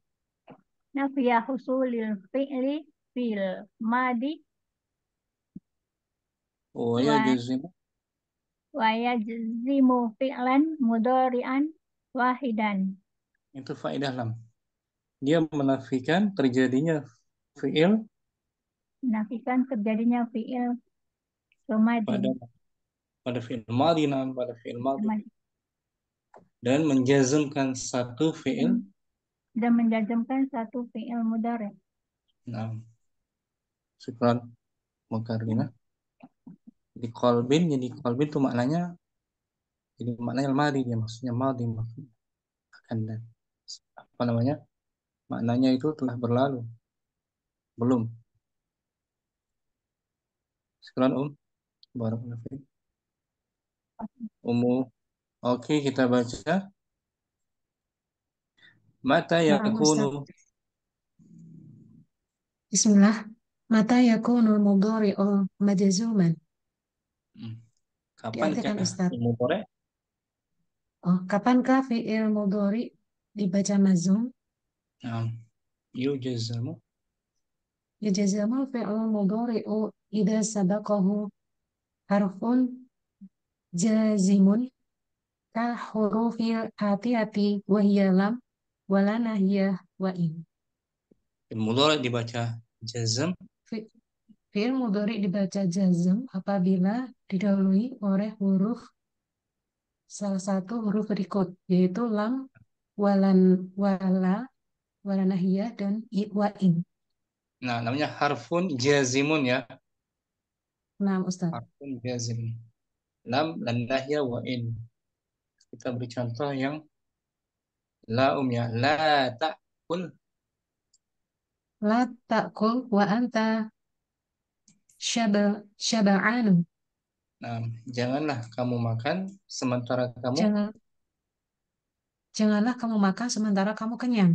Nafiyah usulil fi'li fil madi ويجزم oh, ويجزم ya, filan, mudari'an wahidan itu faedah lam dia menafikan terjadinya fiil menafikan terjadinya fiil somadi pada pada fiil madi pada fiil madi dan menjazmkan satu fiil hmm. dan menjazmkan satu fiil mudhari. Nah syukran mukarrina di kolbin jadi kolbin itu maknanya jadi maknanya lemari dia maksudnya mal di akan dan apa namanya maknanya itu telah berlalu belum syukran um barakallahu umu oke kita baca mata ya, kuno Bismillah Mata yakunu al-mudhari'u majzuman. Kapan Diartikan Ustaz. Mudhari? Oh, kapankah fi'il mudhari dibaca mazum? Nah, yujazamu. Yujazamu fi'il mudhari'u idha sabakahu harfun jazimun ka hurufil hati-hati wahiyalam walanahiyah wa in. Mudhari dibaca jazam Fi'il mudhari dibaca jazm apabila didahului oleh huruf salah satu huruf berikut, yaitu lam, walan, wala, walanahiyah, dan i'wa'in. Nah, namanya harfun jazimun ya. Nah, Ustaz. Harfun jazim. Lam, lanahiyah, wa'in. Kita beri contoh yang laum ya. La ta'kul. La ta'kul wa anta syaba syaba'anu. Nah, janganlah kamu makan sementara kamu Jangan, janganlah kamu makan sementara kamu kenyang.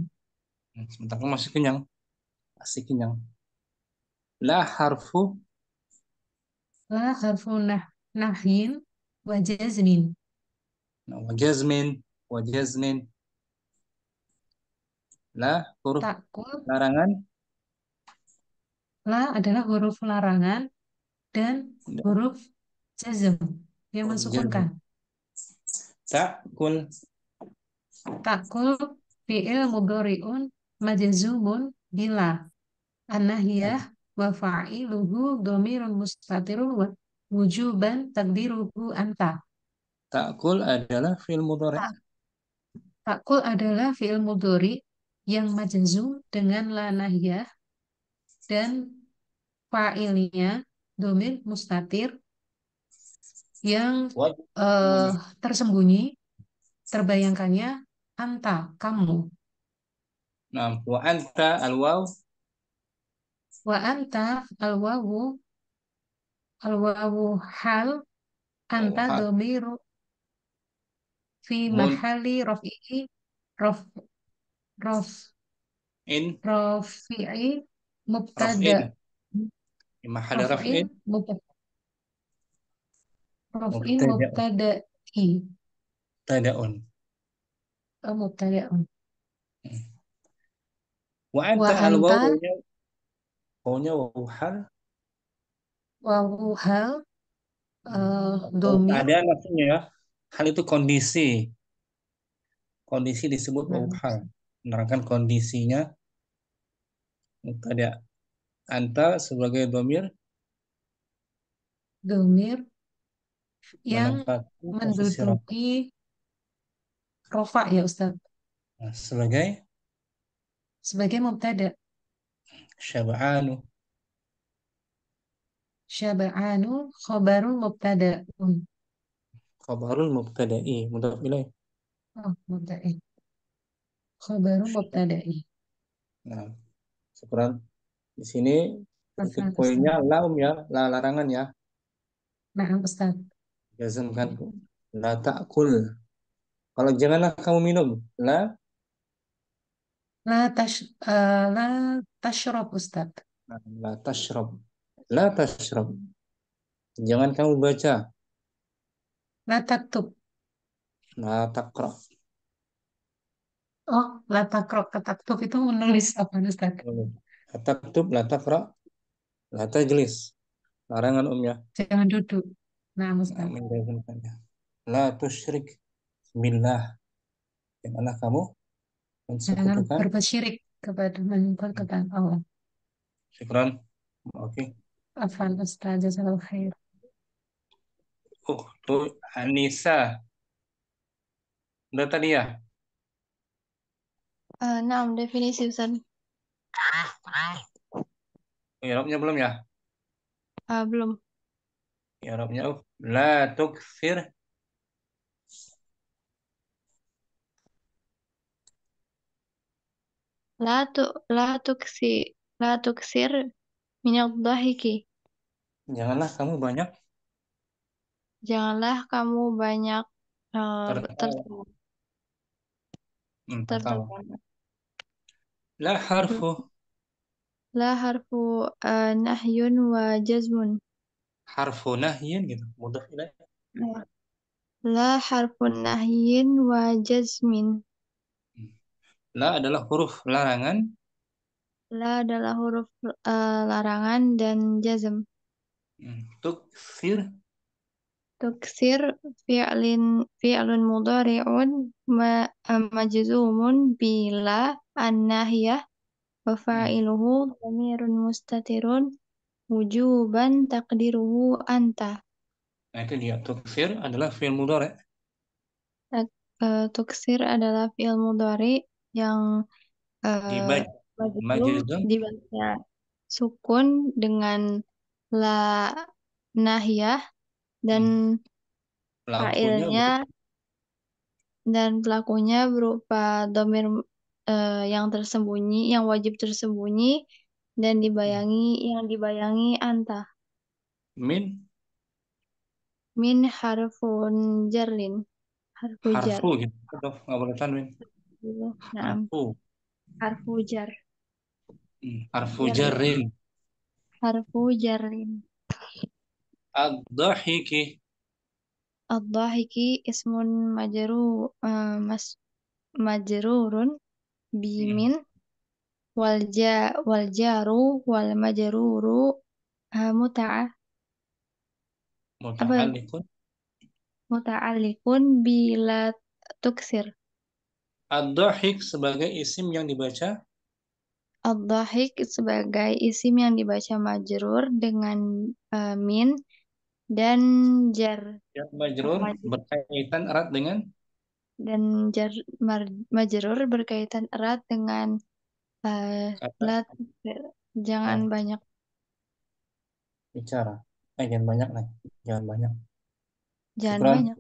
Hmm, sementara kamu masih kenyang. Masih kenyang. La harfu La harfu nah, nahyin wa jazmin. Nah, wa jazmin, wa jazmin. La nah, huruf larangan La adalah huruf larangan dan huruf jazm yang mensukunkan. Takul. Takul fi'il mudhari'un majazumun bila. Anahiyah wa fa'iluhu domirun mustatirun wa wujuban takdiruhu anta. Takul adalah fi'il mudhari. Tak, takul adalah fi'il mudhari yang majazum dengan la nahiyah dan fa'ilnya domir mustatir yang uh, tersembunyi terbayangkannya anta kamu Nah, wa anta alwaw. Wa anta alwawu alwawu hal anta oh, domir fi mahali rafi'i rof rof in rafi'i mubtada hmm. mahal raf'in raf'in mubtada i mubtadaun oh mubtadaun hmm. wa anta al wawunya wawunya wawuhal wawuhal eh, oh, ada maksudnya ya hal itu kondisi kondisi disebut hmm. wawuhal menerangkan kondisinya mubtada anta sebagai domir domir yang menduduki rofa ya Ustaz nah, sebagai sebagai mubtada syaba'anu syaba'anu khobarul mubtada'un hmm. khobarul mubtada'i mudhaf ilaih oh mubtada'i khobarul mubtada'i nah Syukran. Di sini nah, poinnya laum ya, la larangan ya. Nah, Ustaz. jazm kan. La ta'kul. Kalau janganlah kamu minum. La La tash uh, la tashrab Ustaz. Nah, la tashrab. La tashrab. Jangan kamu baca. La taktub. La takra. Oh, latakrok kataktub itu menulis apa Ustaz? Kataktub, latakro, latajlis. Larangan umnya. Jangan duduk. Nah, Ustaz. La syirik, billah. Janganlah kamu Jangan berbuat syirik kepada hmm. kepada Allah. Syukran. Oke. Okay. Afan Ustaz, jazakallahu khair. Ukhtu oh, Anisa. Udah ya? 6 eh, definisi Ustaz. Irobnya belum ya? Uh, belum. Irobnya uh. Oh, la tukfir. La tu la tuksi la tuksir minyak dahiki. Janganlah kamu banyak. Janganlah kamu banyak uh, tertawa. Tertawa. Hmm, tertawa. لا حرفه لا حرف آه، نهي وجزم حرف نهي gitu mudah ilaih لا لا حرف نهي وجزم la adalah huruf larangan لا adalah huruf uh, larangan dan jazm untuk hmm, sir تكسر فعل فعل مضارع مجزوم بلا النهي وفاعله ضمير مستتر وجوبا تقديره أنت. itu dia. Tuksir adalah fi'il mudhari. Eh, tuksir adalah fi'il mudhari yang eh, dibaca sukun dengan la nahiyah dan failnya hmm. dan pelakunya berupa domir eh, yang tersembunyi, yang wajib tersembunyi dan dibayangi hmm. yang dibayangi anta. Min min harfun jarlin. Harfu jar. Harfu gitu. nggak boleh tanwin. Nah, harfu. Harfu jar. Hmm, harfu jarlin. Harfu jarlin ad dahiki ad dahiki ismun majru uh, mas majrurun bimin min hmm. wal ja wal jaru wal majruru uh, eh, muta'a. Muta'alikun. Muta'alikun bila tuksir. ad dahik sebagai isim yang dibaca ad dahik sebagai isim yang dibaca majrur dengan uh, min dan jar ya, majrur berkaitan erat dengan dan jar majrur berkaitan erat dengan uh, lat, eh, jangan ah. banyak bicara eh, jangan banyak nih jangan banyak jangan banyak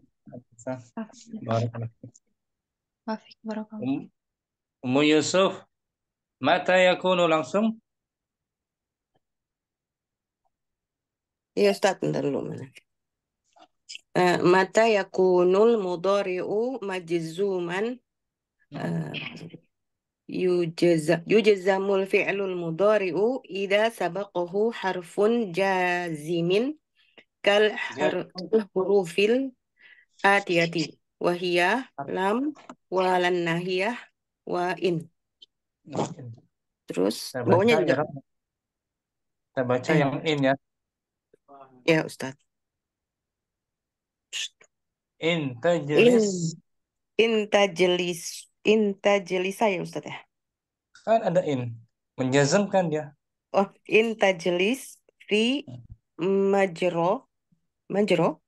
Mau um, Yusuf, mata yakunu langsung? Ya, Ustaz, bentar dulu. Mana? Uh, mata yakunul mudari'u majizuman uh, eh, yujazamul fi'lul mudari'u idha sabakuhu harfun jazimin kal ya. har hurufil atiyati wahiyah lam walan nahiyah wa in nah, terus baca, bawahnya kita baca eh. yang in ya Ya Ustaz. Intajelis. In, intajelis. Intajlisa ya Ustaz ya? Kan ada in. Menjazamkan dia. Oh, intajelis fi majro. Majro?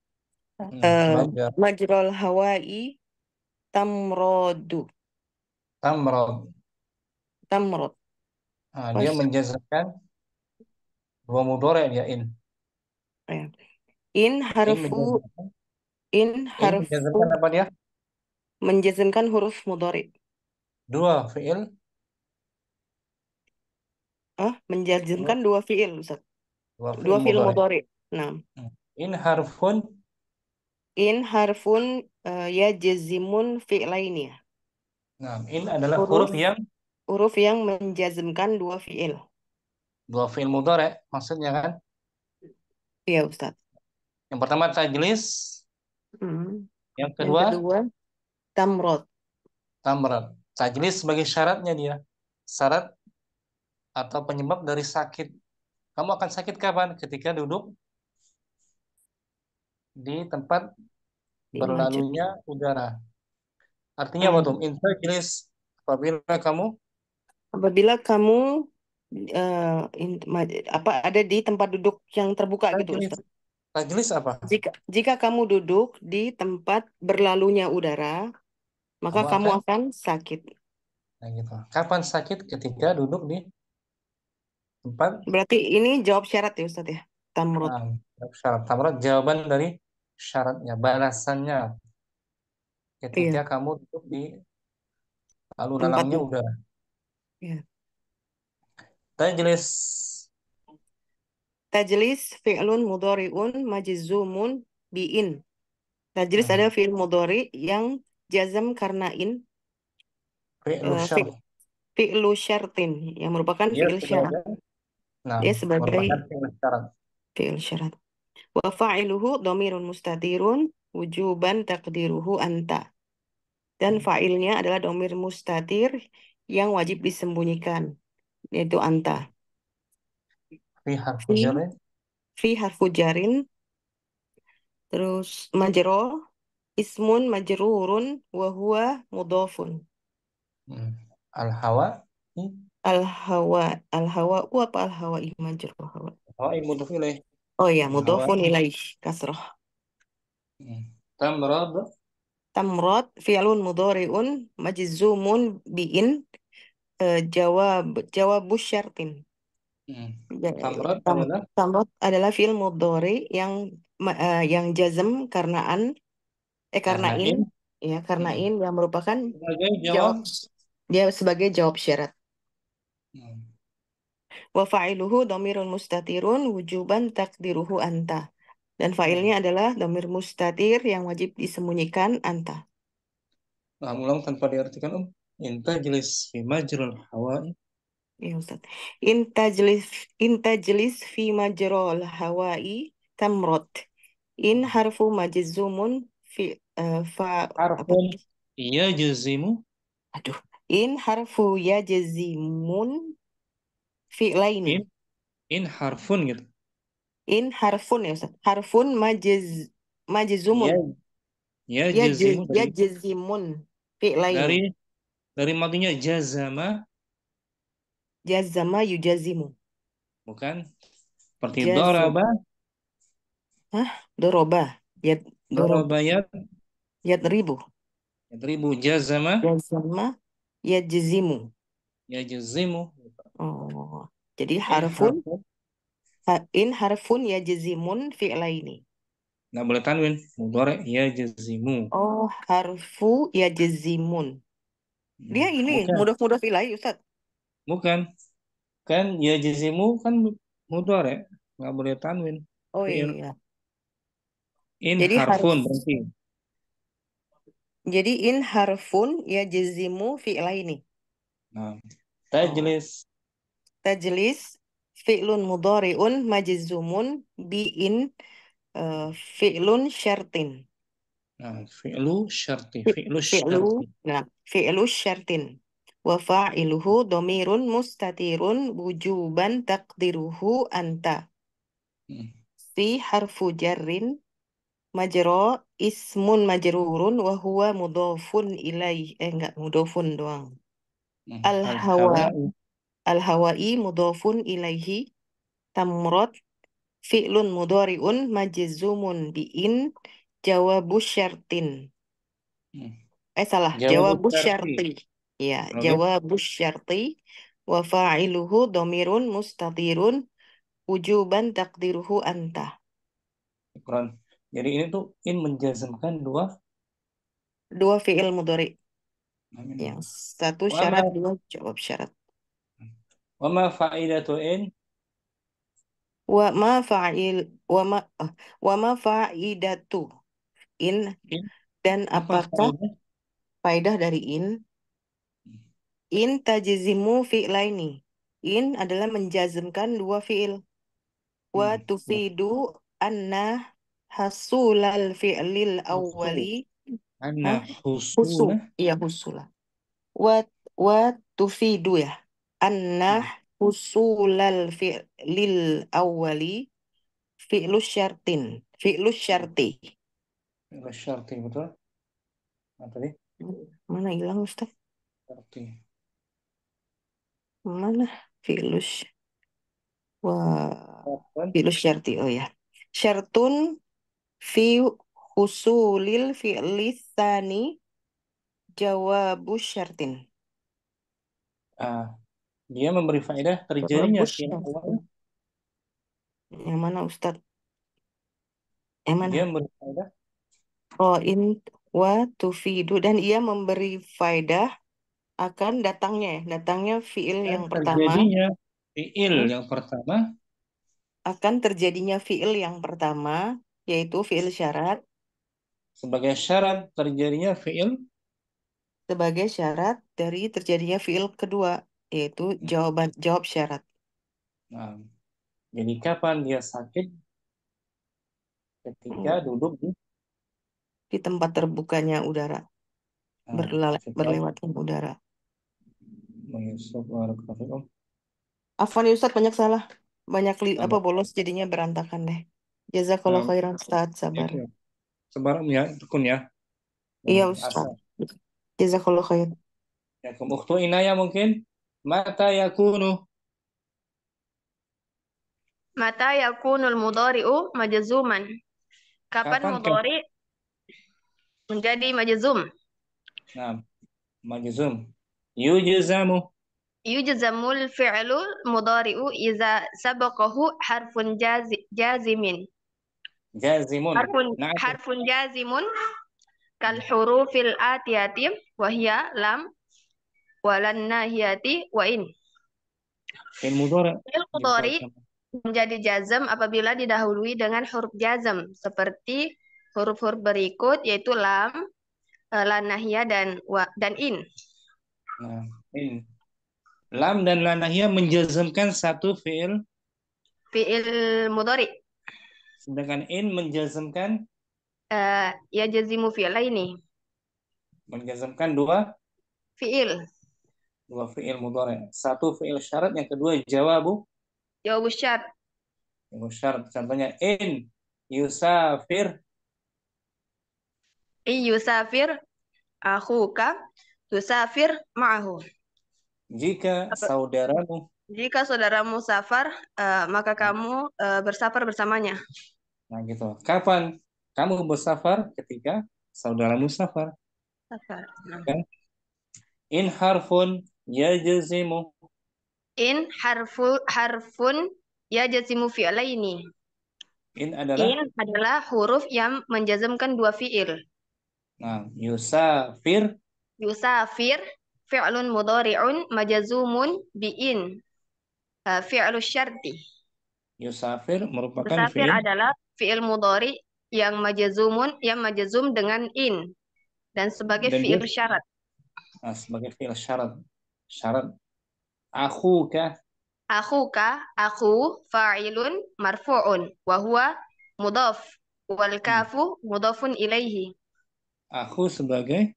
Hmm, uh, majro. Majrol hawai tamrodu. Tamrod. Tamrod. Nah, dia menjazamkan dua mudore dia in. In harfu in harfu menjazinkan apa dia? huruf mudhari. Dua fiil. Ah, menjazinkan dua fiil, Ustaz. Dua fiil, fi fiil mudhari. Nah. In harfun In harfun uh, eh, ya jazimun fi'laini. Nah, in adalah huruf, huruf yang huruf yang menjazmkan dua fiil. Dua fiil mudhari maksudnya kan? Iya, Ustaz. Yang pertama tajlis. Hmm. Yang kedua, Yang kedua tamrot. Tamrot. Tajlis sebagai syaratnya dia. Syarat atau penyebab dari sakit. Kamu akan sakit kapan? Ketika duduk di tempat berlalunya udara. Artinya hmm. apa tuh? Intajlis apabila kamu apabila kamu Eh, in- ma, apa ada di tempat duduk yang terbuka gitu, Majelis, Ustaz. apa? Jika jika kamu duduk di tempat berlalunya udara, maka Kamu kamu akan- akan sakit. Nah, gitu. Kapan sakit? Ketika duduk di tempat Berarti ini jawab syarat ya, Ustaz ya. tamrut. Nah, syarat Tamrat. Jawaban dari syaratnya, balasannya. Ketika Iya, kamu duduk di lalu tempat lalangnya udara. Iya. Tajlis. Tajlis fi'lun mudhari'un majzumun bi'in. Tajlis hmm. ada fi'il mudhari yang jazam karena in. Fi'lu uh, eh, syart. Fi'lu syartin yang merupakan ya, fi'il syarat. Nah, ya sebagai fi'il syarat. Wa fa'iluhu dhamirun mustatirun wujuban takdiruhu anta. Dan hmm. fa'ilnya adalah domir mustatir yang wajib disembunyikan yaitu anta. Fi harfu jarin. Fi harfu jarin. Terus majro ismun majrurun wa huwa mudhafun. Al hawa Al hawa al hawa wa al hawa majrur hawa. Hawa mudhaf ilaih. Oh iya mudhafun ilaih kasrah. Hmm. tamrod Tamrad Tamrad fi'lun mudhari'un majzumun bi'in Eh, Jawa Jawa jawabu syartin. Hmm. Tamrat iya, eh, adalah film adalah fi'il mudhari yang uh, yang jazm karena an eh karena karena in in ya karena hmm. in yang merupakan sebagai jawab dia sebagai jawab syarat. Hmm. Wa fa'iluhu dhamirun mustatirun wujuban takdiruhu anta. Dan fa'ilnya hmm. adalah dhamir mustatir yang wajib disembunyikan anta. Nah, ulang tanpa diartikan, Om. Intajlis fi majrul hawa'i. Ya Ustaz. Intajlis intajlis fi majrul hawa'i tamrot. In harfu majzumun fi uh, fa harfun ya jazimu. Aduh. In harfu ya jazimun fi lain. In, in harfun gitu. In harfun ya Ustaz. Harfun majz majzumun. Ya, ya, ya jazimun. Ya jazimun. Fi lain. Dari dari matinya jazama. Jazama yujazimu. Bukan. Seperti Jazim. doroba. Hah? Doroba. Yat, doroba yat. Yat ribu. Yat ribu. Jazama. Jazama yajizimu. Yajizimu. Oh. Jadi harfun. In harfun yajizimun ini. Nggak boleh tanwin. Mudore yajizimu. Oh, harfu yajizimun. Dia iya. ini mudah-mudah ilahi Ustaz. Bukan. Kan ya jisimu kan mudah ya. Nggak boleh tanwin. Oh iya. iya. In Jadi harfun harus... berarti. Jadi in harfun ya jazimu fi'la ini. Nah, tajlis. Oh. Tajlis fi'lun mudhari'un majizumun biin uh, fi'lun syartin. Nah, fi'lu syar'tin fi'lu syarti. Nah, fi'lu syartin. Wa fa'iluhu domirun mustatirun wujuban takdiruhu anta. Hmm. Si harfu jarrin majro ismun majrurun wa huwa mudofun ilaih. Eh enggak, mudofun doang. Hmm, Al-hawa. Al-hawai mudofun ilaihi. Tamrot fi'lun mudori'un majizumun bi'in jawabu syartin. Hmm eh salah jawabu syarti ya okay. jawabu syarti iya, wa fa'iluhu domirun mustadirun ujuban takdiruhu anta Quran. jadi ini tuh in menjazmkan dua dua fi'il mudhari yang satu syarat dua jawab syarat wa ma fa'ilatu in wa ma fa'il wa ma ah, wa ma fa'idatu in dan apakah Faedah dari in. In tajizimu fi'laini. In adalah menjazmkan dua fi'il. Wa hmm, tufidu anna hasulal fi'lil awwali. Anna husul, Iya husulah. Wa, wa tufidu ya. Anna hmm. husulal fi'lil awwali fi'lu syartin. Fi'lu syarti. Fi'lu syarti, betul. Apa tadi? Mana hilang Ustaz? Oke. Mana filus? Wah, filus syarti oh ya. Syartun fi husulil fi'li tsani jawabu syartin. Ah, dia memberi faedah terjadinya yang mana Ustaz? Yang mana? Dia memberi faedah. Oh, ini Wa tufidu dan ia memberi faidah akan datangnya ya. datangnya fiil yang pertama. Terjadinya fiil yang pertama. Akan terjadinya fiil yang pertama yaitu fiil syarat. Sebagai syarat terjadinya fiil sebagai syarat dari terjadinya fiil kedua yaitu jawaban jawab syarat. Nah, jadi kapan dia sakit? Ketika hmm. duduk di di tempat terbukanya udara ah, berlewat berlewatnya udara. Oh. Afwan ya, Ustaz banyak salah, banyak li, apa bolos jadinya berantakan deh. Jazakallah ah, khairan Ustaz, sabar. Sabar ya, tekun ya. Iya Ustaz. Jazakallah Khairan. Ya, kum inaya mungkin mata yakunu mata yakunul mudariu majazuman. Kapan, Kapan menjadi majuzum. Naam. majuzum. Yujzamu. Yujzamul fi'lu mudari'u iza sabaqahu harfun jazi, jazimin. Jazimun. Harfun, nah, harfun jazimun kal hurufil atiyati wa hiya lam walan nahiyati wa in. Fil mudhari. Fil mudhari menjadi jazam apabila didahului dengan huruf jazam seperti huruf-huruf berikut yaitu lam, e, lanahia dan wa, dan in. Nah, in. Lam dan lanahia menjazmkan satu fiil fiil mudhari. Sedangkan in menjazmkan uh, ya jazimu fiil ini. Menjazmkan dua fiil. Dua fiil mudhari. Satu fiil syarat, yang kedua jawabu Jawab syarat. Jawabu syarat contohnya in yusafir tapi yusafir akhuka yusafir ma'ahu. Jika saudaramu jika saudaramu safar, uh, maka hmm. kamu uh, bersafar bersamanya. Nah gitu. Kapan kamu bersafar? Ketika saudaramu safar. Safar. Nah. Kan? In harfun jazimu. In harfu harfun yajazimu fi'laini. In adalah In adalah huruf yang menjazamkan dua fi'il. Nah, yusafir. Yusafir fi'lun mudhari'un majazumun bi'in. Uh, eh, fi'lu syarti. Yusafir merupakan Yusafir fi'il. adalah fi'il mudhari yang majazumun yang majazum dengan in dan sebagai fi'il syarat. Nah, sebagai fi'il syarat. Syarat akhuka akhuka aku fa'ilun marfu'un Wahua mudaf mudhaf wal kafu mudhafun ilaihi. Aku sebagai?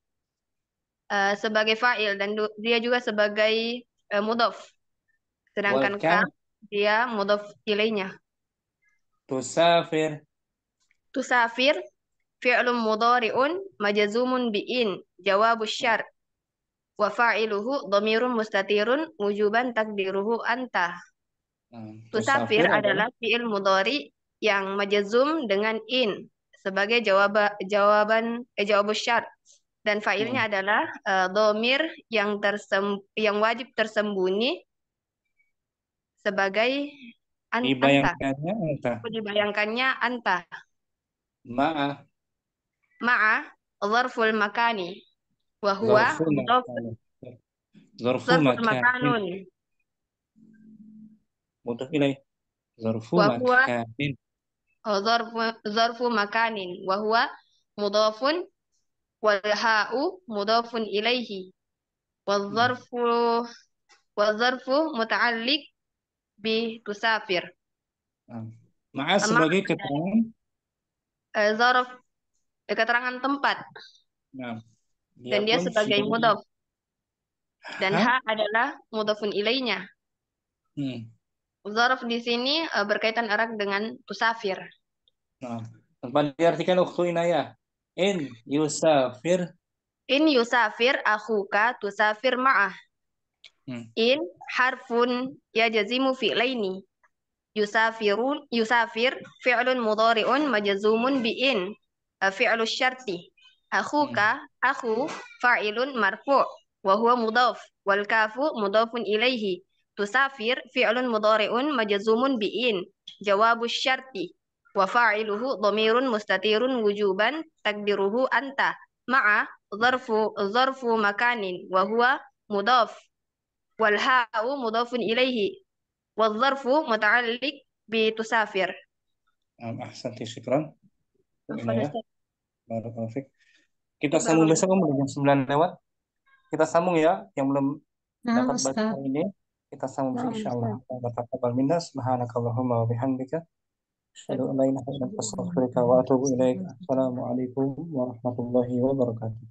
Uh, sebagai fa'il dan dia juga sebagai uh, eh, mudof. Sedangkan kan dia mudof ilainya. Tusafir. Tusafir fi'lun mudari'un majazumun bi'in jawabu syar. Wa fa'iluhu domirun mustatirun wujuban takdiruhu anta. Hmm, Tusafir, Tusafir adalah fi'il mudori yang majazum dengan in sebagai jawab jawaban eh, jawab syarat dan failnya hmm. adalah uh, domir yang tersem yang wajib tersembunyi sebagai an dibayangkannya anta. Dibayangkannya anta. Ma'a. Ma'a zarful makani wa zarful makani. Mudah ilaih. zarful makani zarfu makanin wa huwa mudhafun wal ha'u mudhafun ilaihi wa hmm. zarfu wa zarfu muta'alliq bi tusafir hmm. ma'as sebagai keterangan eh, zarf eh, keterangan tempat nah, dia dan dia sebagai mudhaf dan ha, ha adalah mudhafun ilainya hmm. Zorof di sini uh, berkaitan erat dengan tusafir. Nah, tempat diartikan waktu inaya. In yusafir. In yusafir akhuka tusafir ma'ah. Hmm. In harfun ya jazimu fi'laini. Yusafirun yusafir fi'lun mudhari'un majazumun bi in. Eh, fi'lu syarti. Akhuka aku fa'ilun marfu' wa huwa mudhaf wal kafu mudhafun ilaihi. Tusafir fi'lun mudhari'un majazumun bi'in. Jawabu syarti. Wa fa'iluhu dhamirun mustatirun wujuban takdiruhu anta. Ma'a zarfu, zarfu makanin. Wa huwa mudhaf. Walha'u mudhafun ilaihi. Wa zarfu muta'allik bi tusafir. Ahsanti syukran. Ya. Kita sambung besok kemudian jam 9 lewat. Kita sambung ya yang belum dapat baca ini kita sambung nah, insyaallah taqabbal minna subhanakallahumma wa bihamdika asyhadu an la ilaha illa anta astaghfiruka wa atubu ilaik assalamu alaikum warahmatullahi wabarakatuh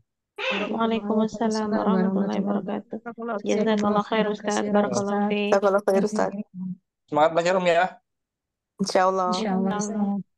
Waalaikumsalam warahmatullahi wabarakatuh. Jazakallah khair Ustaz. Barakallahu fiik. Barakallahu khair Ustaz. Semangat belajar ya. Insyaallah. Insyaallah.